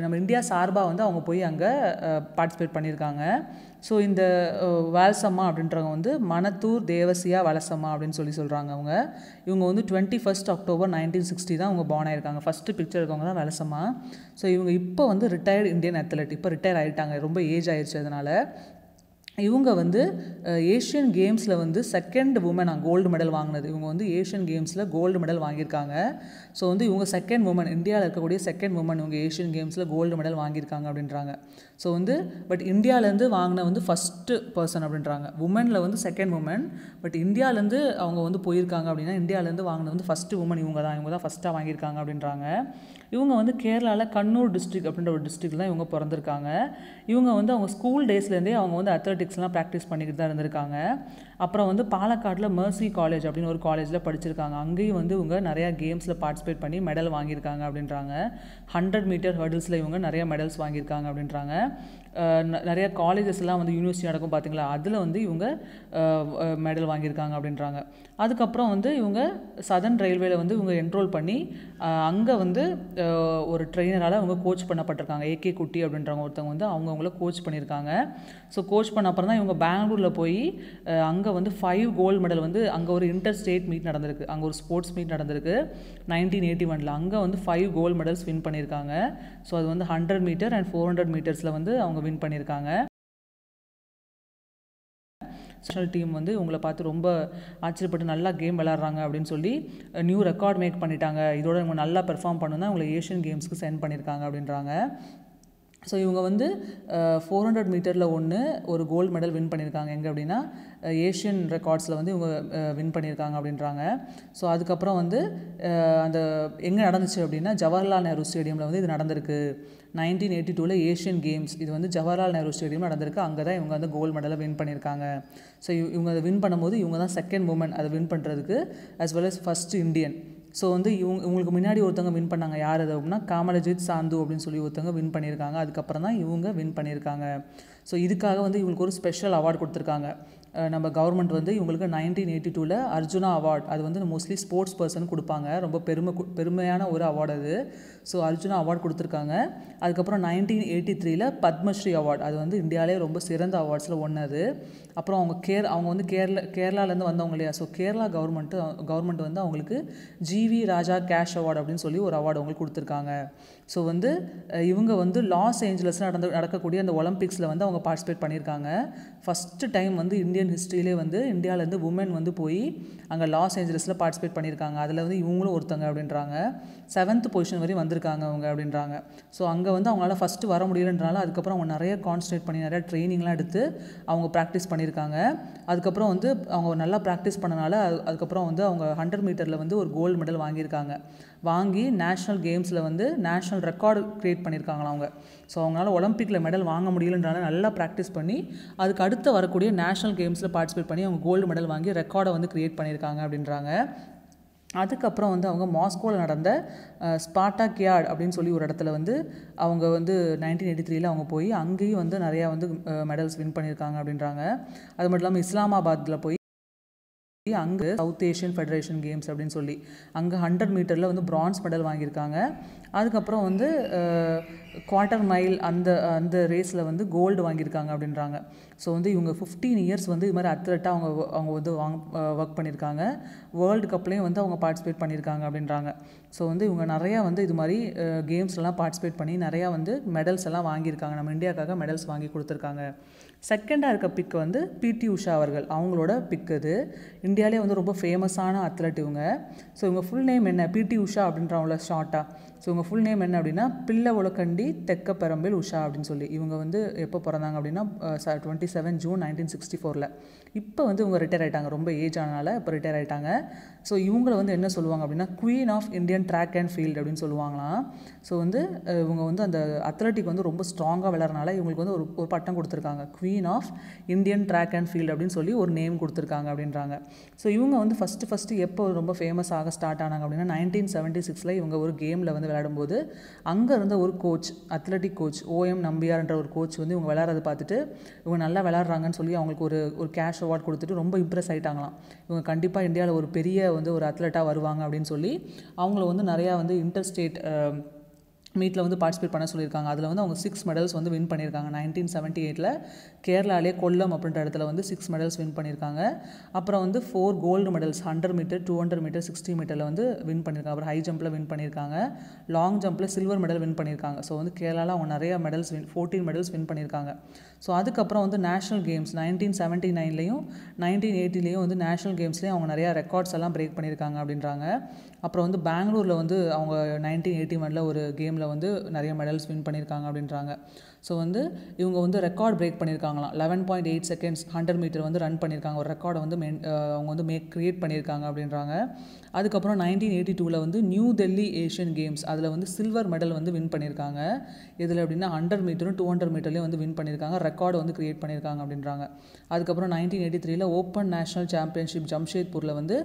நம்ம இந்தியா சார்பாக வந்து அவங்க போய் அங்கே பார்ட்டிசிபேட் பண்ணியிருக்காங்க ஸோ இந்த வலசம்மா அப்படின்றவங்க வந்து மணத்தூர் தேவசியா வலசம்மா அப்படின்னு சொல்லி சொல்கிறாங்க அவங்க இவங்க வந்து twenty first October nineteen sixty தான் அவங்க பார்ன் ஆயிருக்காங்க ஃபஸ்ட்டு பிக்சர் இருக்கவங்க தான் வலசம்மா ஸோ இவங்க இப்போ வந்து ரிட்டையர்டு இந்தியன் அத்லெட் இப்போ ரிட்டையர் ஆகிட்டாங்க ரொம்ப ஏஜ் ஆயிடுச்சு அதனால் இவங்க வந்து ஏஷியன் கேம்ஸில் வந்து செகண்ட் உமனாக கோல்டு மெடல் வாங்கினது இவங்க வந்து ஏஷியன் கேம்ஸில் கோல்டு மெடல் வாங்கியிருக்காங்க ஸோ வந்து இவங்க செகண்ட் உமன் இந்தியாவில் இருக்கக்கூடிய செகண்ட் உமன் இவங்க ஏஷியன் கேம்ஸில் கோல்டு மெடல் வாங்கியிருக்காங்க அப்படின்றாங்க ஸோ வந்து பட் இந்தியாவிலேருந்து வாங்கின வந்து ஃபஸ்ட்டு பர்சன் அப்படின்றாங்க உமனில் வந்து செகண்ட் உமன் பட் இந்தியாவிலேருந்து அவங்க வந்து போயிருக்காங்க அப்படின்னா இந்தியாவிலேருந்து வாங்கின வந்து ஃபஸ்ட்டு உமன் இவங்க தான் இவங்க தான் ஃபஸ்ட்டாக வாங்கியிருக்காங்க அப்படின்றாங்க இவங்க வந்து கேரளாவில் கண்ணூர் டிஸ்ட்ரிக் அப்படின்ற ஒரு டிஸ்ட்ரிக்ட் தான் இவங்க பிறந்திருக்காங்க இவங்க வந்து அவங்க ஸ்கூல் டேஸ்லேருந்தே அவங்க வந்து அத்லெட்டிக்ஸ்லாம் ப்ராக்டிஸ் பண்ணிக்கிட்டு தான் இருந்திருக்காங்க அப்புறம் வந்து பாலக்காட்டில் மர்சி காலேஜ் அப்படின்னு ஒரு காலேஜில் படிச்சிருக்காங்க அங்கேயும் வந்து இவங்க நிறையா கேம்ஸில் பார்ட்டிசிபேட் பண்ணி மெடல் வாங்கியிருக்காங்க அப்படின்றாங்க ஹண்ட்ரட் மீட்டர் ஹர்டில்ஸில் இவங்க நிறைய மெடல்ஸ் வாங்கியிருக்காங்க அப்படின்றாங்க நிறைய காலேஜஸ்லாம் வந்து யூனிவர்சிட்டி நடக்கும் பார்த்தீங்களா அதில் வந்து இவங்க மெடல் வாங்கியிருக்காங்க அப்படின்றாங்க அதுக்கப்புறம் வந்து இவங்க சதன் ரயில்வேல வந்து இவங்க என்ரோல் பண்ணி அங்கே வந்து ஒரு ட்ரெயினரால் அவங்க கோச் பண்ணப்பட்டிருக்காங்க ஏகே குட்டி அப்படின்றவங்க ஒருத்தவங்க வந்து அவங்கவுங்கள கோச் பண்ணியிருக்காங்க ஸோ கோச் பண்ண அப்புறம் தான் இவங்க பெங்களூரில் போய் அங்கே வந்து ஃபைவ் கோல்டு மெடல் வந்து அங்கே ஒரு இன்டர் ஸ்டேட் மீட் நடந்திருக்கு அங்கே ஒரு ஸ்போர்ட்ஸ் மீட் நடந்திருக்கு நைன்டீன் எயிட்டி ஒனில் அங்கே வந்து ஃபைவ் கோல்டு மெடல்ஸ் வின் பண்ணியிருக்காங்க ஸோ அது வந்து hundred meter and four hundred மீட்டர்ஸில் வந்து அவங்க வின் பண்ணியிருக்காங்க நேஷ்னல் டீம் வந்து உங்களை பார்த்து ரொம்ப ஆச்சரியப்பட்டு நல்லா கேம் விளாட்றாங்க அப்படின்னு சொல்லி நியூ ரெக்கார்ட் மேக் பண்ணிட்டாங்க இதோட இவங்க நல்லா பெர்ஃபார்ம் பண்ணுன்னா உங்களை ஏஷியன் கேம்ஸ்க்கு சென்ட் பண்ணியிருக்காங்க அப்படின்றாங்க ஸோ இவங்க வந்து ஃபோர் ஹண்ட்ரட் மீட்டரில் ஒன்று ஒரு கோல்டு மெடல் வின் பண்ணியிருக்காங்க எங்கே அப்படின்னா ஏஷியன் ரெக்கார்ட்ஸில் வந்து இவங்க வின் பண்ணியிருக்காங்க அப்படின்றாங்க ஸோ அதுக்கப்புறம் வந்து அந்த எங்கே நடந்துச்சு அப்படின்னா ஜவஹர்லால் நேரு ஸ்டேடியமில் வந்து இது நடந்திருக்கு நைன்டீன் எயிட்டி டூவில் ஏஷியன் கேம்ஸ் இது வந்து ஜவஹர்லால் நேரு ஸ்டேடியம் நடந்திருக்கு அங்கே தான் இவங்க வந்து கோல்டு மெடலை வின் பண்ணியிருக்காங்க ஸோ இவங்க அதை வின் பண்ணும்போது இவங்க தான் செகண்ட் உமன் அதை வின் பண்ணுறதுக்கு as well as first Indian so வந்து இவங்க இவங்களுக்கு முன்னாடி ஒருத்தவங்க வின் பண்ணாங்க யார் அது அப்படின்னா காமலஜித் சாந்து அப்படின்னு சொல்லி ஒருத்தவங்க வின் பண்ணியிருக்காங்க அதுக்கப்புறம் தான் இவங்க வின் பண்ணியிருக்காங்க ஸோ இதுக்காக வந்து இவங்களுக்கு ஒரு ஸ்பெஷல் அவார்டு கொடுத்துருக்காங்க நம்ம கவர்மெண்ட் வந்து இவங்களுக்கு நைன்டீன் எயிட்டி டூவில் அர்ஜுனா அவார்ட் அது வந்து மோஸ்ட்லி ஸ்போர்ட்ஸ் பர்சன் கொடுப்பாங்க ரொம்ப பெருமை பெருமையான ஒரு அவார்டு அது ஸோ அர்ஜுனா அவார்ட் கொடுத்துருக்காங்க அதுக்கப்புறம் நைன்டீன் எயிட்டி த்ரீயில் பத்மஸ்ரீ அவார்ட் அது வந்து இந்தியாவிலே ரொம்ப சிறந்த அவார்ட்ஸில் ஒன்று அது அப்புறம் அவங்க கேர் அவங்க வந்து கேரள கேரளாலேருந்து வந்தவங்க இல்லையா ஸோ கேரளா கவர்மெண்ட்டு கவர்மெண்ட் வந்து அவங்களுக்கு ஜிவி ராஜா கேஷ் அவார்டு அப்படின்னு சொல்லி ஒரு அவார்டு அவங்களுக்கு கொடுத்துருக்காங்க ஸோ வந்து இவங்க வந்து லாஸ் ஏஞ்சலஸ் நடந்து நடக்கக்கூடிய அந்த ஒலிம்பிக்ஸில் வந்து அவங்க பார்ட்டிசிபேட் பண்ணியிருக்காங்க ஃபஸ்ட்டு டைம் வந்து இந்தியன் ஹிஸ்ட்ரியிலே வந்து இந்தியாவிலேருந்து உமன் வந்து போய் அங்கே லாஸ் ஏஞ்சலஸில் பார்ட்டிசிபேட் பண்ணியிருக்காங்க அதில் வந்து இவங்களும் ஒருத்தங்க அப்படின்றாங்க செவன்த் பொசிஷன் வரையும் வந்திருக்காங்க அவங்க அப்படின்றாங்க ஸோ அங்கே வந்து அவங்களால ஃபஸ்ட்டு வர முடியலன்றனால அதுக்கப்புறம் அவங்க நிறைய கான்சன்ட்ரேட் பண்ணி நிறைய ட்ரைனிங்லாம் எடுத்து அவங்க ப்ராக்டிஸ் பண்ணி பண்ணியிருக்காங்க அதுக்கப்புறம் வந்து அவங்க நல்லா ப்ராக்டிஸ் பண்ணனால அதுக்கப்புறம் வந்து அவங்க ஹண்ட்ரட் மீட்டரில் வந்து ஒரு கோல்டு மெடல் வாங்கியிருக்காங்க வாங்கி நேஷ்னல் கேம்ஸில் வந்து நேஷ்னல் ரெக்கார்டு க்ரியேட் பண்ணியிருக்காங்களா அவங்க ஸோ அவங்களால ஒலிம்பிக்கில் மெடல் வாங்க முடியலன்றால நல்லா ப்ராக்டிஸ் பண்ணி அதுக்கு அடுத்து வரக்கூடிய நேஷ்னல் கேம்ஸில் பார்ட்டிசிபேட் பண்ணி அவங்க கோல்டு மெடல் வாங்கி ரெக்கார்டை வந்து க்ரியேட் பண்ணியிருக்காங்க அப்படின்றாங்க அதுக்கப்புறம் வந்து அவங்க மாஸ்கோவில் நடந்த ஸ்பாட்டா கியாட் அப்படின்னு சொல்லி ஒரு இடத்துல வந்து அவங்க வந்து நைன்டீன் எயிட்டி த்ரீல அவங்க போய் அங்கேயும் வந்து நிறையா வந்து மெடல்ஸ் வின் பண்ணியிருக்காங்க அப்படின்றாங்க அது மட்டும் இல்லாமல் இஸ்லாமாபாத்தில் போய் அங்கே சவுத் ஏஷியன் ஃபெடரேஷன் கேம்ஸ் அப்படின்னு சொல்லி அங்கே ஹண்ட்ரட் மீட்டரில் வந்து பிரான்ஸ் மெடல் வாங்கியிருக்காங்க அதுக்கப்புறம் வந்து குவார்ட்டர் மைல் அந்த அந்த ரேஸில் வந்து கோல்டு வாங்கியிருக்காங்க அப்படின்றாங்க ஸோ வந்து இவங்க ஃபிஃப்டீன் இயர்ஸ் வந்து இது மாதிரி அத்லட்டாக அவங்க அவங்க வந்து வாங் ஒர்க் பண்ணியிருக்காங்க வேர்ல்டு கப்லேயும் வந்து அவங்க பார்ட்டிசிபேட் பண்ணியிருக்காங்க அப்படின்றாங்க ஸோ வந்து இவங்க நிறையா வந்து இது மாதிரி கேம்ஸ்லாம் பார்ட்டிசிபேட் பண்ணி நிறையா வந்து மெடல்ஸ் எல்லாம் வாங்கியிருக்காங்க நம்ம இந்தியாக்காக மெடல்ஸ் வாங்கி கொடுத்துருக்காங்க செகண்டாக இருக்க பிக் வந்து பிடி உஷா அவர்கள் அவங்களோட பிக் இது இந்தியாவிலே வந்து ரொம்ப ஃபேமஸான அத்லட் இவங்க ஸோ இவங்க ஃபுல் நேம் என்ன பிடி உஷா அப்படின்றவங்கள ஷார்ட்டாக ஸோ இவங்க ஃபுல் நேம் என்ன அப்படின்னா பிள்ளை உலக்கண்டி தெக்க பெரம்பில் உஷா அப்படின்னு சொல்லி இவங்க வந்து எப்போ பிறந்தாங்க அப்படின்னா twenty seven June nineteen sixty ஃபோரில் இப்போ வந்து இவங்க ரிட்டையர் ஆகிட்டாங்க ரொம்ப ஏஜ் ஆனால இப்போ ரிட்டையர் ஆகிட்டாங்க ஸோ இவங்களை வந்து என்ன சொல்லுவாங்க அப்படின்னா queen of Indian track and field அப்படின்னு சொல்லுவாங்களாம் ஸோ வந்து இவங்க வந்து அந்த அத்லட்டிக் வந்து ரொம்ப ஸ்ட்ராங்காக விளையாடுறனால இவங்களுக்கு வந்து ஒரு ஒரு பட்டம் கொடுத்துருக்காங்க queen of Indian track and field அப்படின்னு சொல்லி ஒரு நேம் கொடுத்துருக்காங்க அப்படின்றாங்க ஸோ இவங்க வந்து ஃபஸ்ட்டு ஃபஸ்ட்டு எப்போ ரொம்ப ஃபேமஸ் ஆக ஸ்டார்ட் ஆனாங்க அப்படின்னா நைன்டீன் செவன்ட்டி சிக்ஸில் இவங்க ஒரு கேமில் வந்து விளையாடும்போது அங்கே இருந்த ஒரு கோச் அத்லட்டிக் கோச் ஓஎம் நம்பியார்ன்ற ஒரு கோச் வந்து இவங்க விளையாடுறத பார்த்துட்டு இவங்க நல்லா விளையாடுறாங்கன்னு சொல்லி அவங்களுக்கு ஒரு ஒரு கேஷ் அவார்ட் கொடுத்துட்டு ரொம்ப இம்ப்ரெஸ் ஆகிட்டாங்களாம் இவங்க கண்டிப்பாக இந்தியாவில் ஒரு பெரிய வந்து ஒரு அத்லட்டாக வருவாங்க அப்படின்னு சொல்லி அவங்கள வந்து நிறையா வந்து இன்டர் ஸ்டேட் மீட்டில் வந்து பார்ட்டிசிபேட் பண்ண சொல்லியிருக்காங்க அதில் வந்து அவங்க சிக்ஸ் மெடல்ஸ் வந்து வின் பண்ணியிருக்காங்க நைன்டீன் செவன்ட்டி எயிட்டில் கேரளாலே கொல்லம் அப்படின்ற இடத்துல வந்து சிக்ஸ் மெடல்ஸ் வின் பண்ணியிருக்காங்க அப்புறம் வந்து four gold medals hundred meter two hundred meter sixty மீட்டரில் வந்து வின் பண்ணியிருக்காங்க அப்புறம் ஹை ஜம்பில் வின் பண்ணியிருக்காங்க லாங் ஜம்பில் சில்வர் மெடல் வின் பண்ணியிருக்காங்க ஸோ வந்து கேரளாவில் அவங்க நிறைய medals win fourteen medals win பண்ணியிருக்காங்க ஸோ அதுக்கப்புறம் வந்து நேஷனல் கேம்ஸ் நைன்டீன் செவன்ட்டி நைன்லேயும் நைன்டீன் எயிட்டிலையும் வந்து நேஷனல் கேம்ஸ்லேயும் அவங்க நிறையா ரெக்கார்ட்ஸ் எல்லாம் பிரேக் பண்ணியிருக்காங்க அப்படின்றாங்க அப்புறம் வந்து பெங்களூரில் வந்து அவங்க நைன்டீன் எயிட்டி ஒனில் ஒரு கேமில் வந்து நிறைய மெடல்ஸ் வின் பண்ணியிருக்காங்க அப்படின்றாங்க ஸோ வந்து இவங்க வந்து ரெக்கார்ட் பிரேக் பண்ணியிருக்காங்களாம் eleven point eight seconds hundred meter வந்து ரன் பண்ணியிருக்காங்க ஒரு ரெக்கார்டை வந்து மென் அவங்க வந்து மேக் க்ரியேட் பண்ணியிருக்காங்க அப்படின்றாங்க அதுக்கப்புறம் நைன்டீன் எயிட்டி டூவில் வந்து நியூ டெல்லி ஏஷியன் கேம்ஸ் அதில் வந்து சில்வர் மெடல் வந்து வின் பண்ணியிருக்காங்க இதில் அப்படின்னா ஹண்ட்ரட் மீட்டரும் டூ ஹண்ட்ரட் மீட்டர்லேயும் வந்து வின் பண்ணியிருக்காங்க ரெக்கார்டு வந்து க்ரியேட் பண்ணியிருக்காங்க அப்படின்றாங்க அதுக்கப்புறம் நைன்டீன் எயிட்டி த்ரீயில் ஓப்பன் நேஷனல் சாம்பியன்ஷிப் ஜம்ஷேத்பூரில் வந்து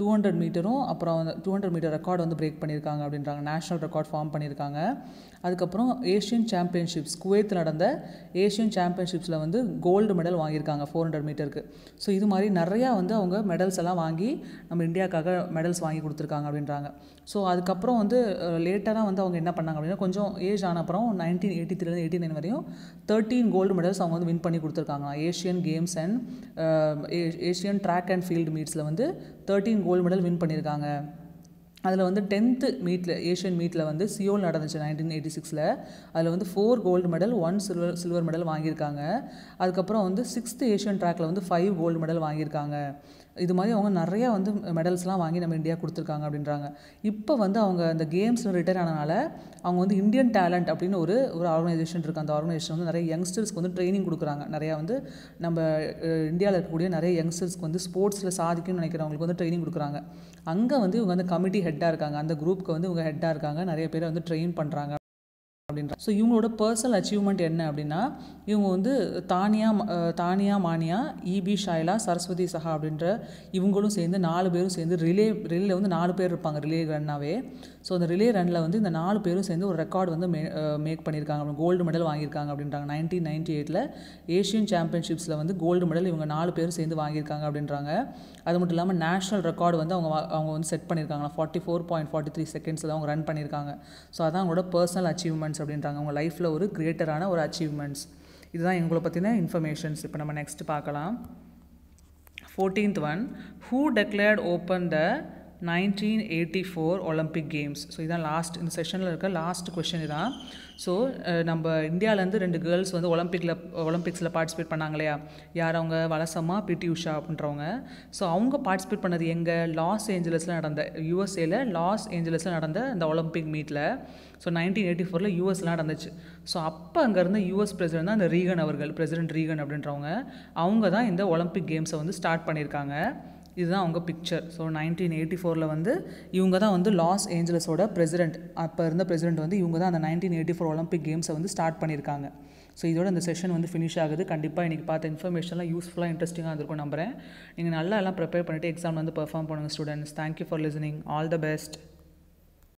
டூ ஹண்ட்ரட் மீட்டரும் அப்புறம் டூ ஹண்ட்ரட் மீட்டர் ரெக்கார்டு வந்து பிரேக் பண்ணியிருக்காங்க அப்படின்றாங்க நேஷனல் ரெக்கார்ட் ஃபார்ம் பண்ணியிருக்காங்க அதுக்கப்புறம் ஏஷியன் சாம்பியன்ஷிப்ஸ் குவைத் நடந்த ஏஷியன் சாம்பியன்ஷிப்ஸில் வந்து கோல்டு மெடல் வாங்கியிருக்காங்க ஃபோர் ஹண்ட்ரட் மீட்டருக்கு ஸோ இது மாதிரி நிறையா வந்து அவங்க மெடல்ஸ் எல்லாம் வாங்கி நம்ம இந்தியாவுக்காக மெடல்ஸ் வாங்கி கொடுத்துருக்காங்க அப்படின்றாங்க ஸோ அதுக்கப்புறம் வந்து லேட்டராக வந்து அவங்க என்ன பண்ணாங்க அப்படின்னா கொஞ்சம் ஏஜ் ஆன அப்புறம் நைன்டீன் எயிட்டி த்ரீலேருந்து எயிட்டி நைன் வரையும் தேர்ட்டீன் கோல்டு மெடல்ஸ் அவங்க வந்து வின் பண்ணி கொடுத்துருக்காங்க Asian games and Asian track and field மீட்ஸில் வந்து தேர்ட்டீன் கோல்டு மெடல் வின் பண்ணியிருக்காங்க அதில் வந்து டென்த்து மீட்டில் ஏஷியன் மீட்டில் வந்து சியோல் நடந்துச்சு நைன்டீன் எயிட்டி சிக்ஸில் அதில் வந்து four gold medal one silver silver medal வாங்கியிருக்காங்க அதுக்கப்புறம் வந்து சிக்ஸ்த்து ஏஷியன் ட்ராக்கில் வந்து ஃபைவ் கோல்டு மெடல் வாங்கியிருக்காங்க இது மாதிரி அவங்க நிறையா வந்து மெடல்ஸ்லாம் வாங்கி நம்ம இந்தியா கொடுத்துருக்காங்க அப்படின்றாங்க இப்போ வந்து அவங்க அந்த கேம்ஸில் ரிட்டையர் ஆனனால அவங்க வந்து இந்தியன் டேலண்ட் அப்படின்னு ஒரு ஒரு ஆர்கனைசேஷன் இருக்குது அந்த ஆர்கனைசேஷன் வந்து நிறைய யங்ஸ்டர்ஸ்க்கு வந்து ட்ரைனிங் கொடுக்குறாங்க நிறையா வந்து நம்ம இந்தியாவில் இருக்கக்கூடிய நிறைய யங்ஸ்டர்ஸ்க்கு வந்து ஸ்போர்ட்ஸில் சாதிக்கணும்னு நினைக்கிறவங்களுக்கு வந்து ட்ரைனிங் கொடுக்குறாங்க அங்கே வந்து இவங்க வந்து கமிட்டி ஹெட்டாக இருக்காங்க அந்த குரூப்புக்கு வந்து இவங்க ஹெட்டாக இருக்காங்க நிறைய பேரை வந்து ட்ரெயின் பண்ணுறாங்க அப்படின்ற ஸோ இவங்களோட பர்சனல் அச்சீவ்மெண்ட் என்ன அப்படின்னா இவங்க வந்து தானியா தானியா மானியா இபி e ஷாய்லா சரஸ்வதி சஹா அப்படின்ற இவங்களும் சேர்ந்து நாலு பேரும் சேர்ந்து ரிலே ரிலேல வந்து நாலு பேர் இருப்பாங்க ரிலே ரன்னாவே ஸோ அந்த ரிலே ரனில் வந்து இந்த நாலு பேரும் சேர்ந்து ஒரு ரெக்கார்டு வந்து மே மேக் பண்ணியிருக்காங்க கோல்டு மெடல் வாங்கியிருக்காங்க அப்படின்றாங்க நைன்டீன் நைன்டி எயிட்டில் ஏஷியன் சாம்பியன்ஷிப்ஸில் வந்து கோல்டு மெடல் இவங்க நாலு பேரும் சேர்ந்து வாங்கியிருக்காங்க அப்படின்றாங்க அது மட்டும் இல்லாமல் நேஷனல் ரெக்கார்டு வந்து அவங்க அவங்க வந்து செட் பண்ணியிருக்காங்க forty four point forty three seconds தான் அவங்க ரன் பண்ணியிருக்காங்க ஸோ அதான் அவங்களோட பர்சனல் அச்சீவ்மெண்ட்ஸ் அப்படின்றாங்க அவங்க லைஃப்பில் ஒரு கிரேட்டரான ஒரு அச்சீவ்மெண்ட்ஸ் இதுதான் எங்களை பற்றின இன்ஃபர்மேஷன்ஸ் இப்போ நம்ம நெக்ஸ்ட் பார்க்கலாம் fourteenth one who declared open the nineteen eighty four Olympic games so இதான் லாஸ்ட் இந்த செஷனில் இருக்க லாஸ்ட் கொஷின் தான் ஸோ நம்ம இந்தியாவிலேருந்து ரெண்டு கேர்ள்ஸ் வந்து ஒலிம்பிக்கில் ஒலிம்பிக்ஸில் பார்ட்டிசிபேட் பண்ணாங்க யார் அவங்க வலசமாக பிடி உஷா அப்படின்றவங்க ஸோ அவங்க பார்ட்டிசிபேட் பண்ணது எங்கே லாஸ் ஏஞ்சலஸில் நடந்த யூஎஸ்ஏல லாஸ் ஏஞ்சலஸில் நடந்த அந்த ஒலிம்பிக் மீட்டில் ஸோ நைன்டீன் எயிட்டி ஃபோரில் யூஎஸ்லாம் நடந்துச்சு ஸோ அப்போ அங்கேருந்து யூஎஸ் பிரசிடென்ட் தான் அந்த ரீகன் அவர்கள் பிரசிடென்ட் ரீகன் அப்படின்றவங்க அவங்க தான் இந்த ஒலிம்பிக் கேம்ஸை வந்து ஸ்டார்ட் பண்ணியிருக்காங்க இதுதான் அவங்க பிக்சர் ஸோ நைன்டீன் எயிட்டி ஃபோரில் வந்து இவங்க தான் வந்து லாஸ் ஏஞ்சலஸோட பிரசிடென்ட் அப்போ இருந்த பிரசிடென்ட் வந்து இவங்க தான் அந்த நைன்டீன் எயிட்டி ஃபோர் ஒலிம்பிக் கேம்ஸை வந்து ஸ்டார்ட் பண்ணியிருக்காங்க ஸோ இதோட அந்த செஷன் வந்து ஃபினிஷ் ஆகுது கண்டிப்பாக இன்றைக்கி பார்த்த இன்ஃபர்மேஷன்லாம் யூஸ்ஃபுல்லாக இன்ட்ரெஸ்டிங்காக இருக்கும் நம்புகிறேன் நீங்கள் நல்லா எல்லாம் ப்ரிப்பேர் பண்ணிவிட்டு எக்ஸாம் வந்து பெர்ஃபார்ம் பண்ணுங்கள் students thank you for listening all the best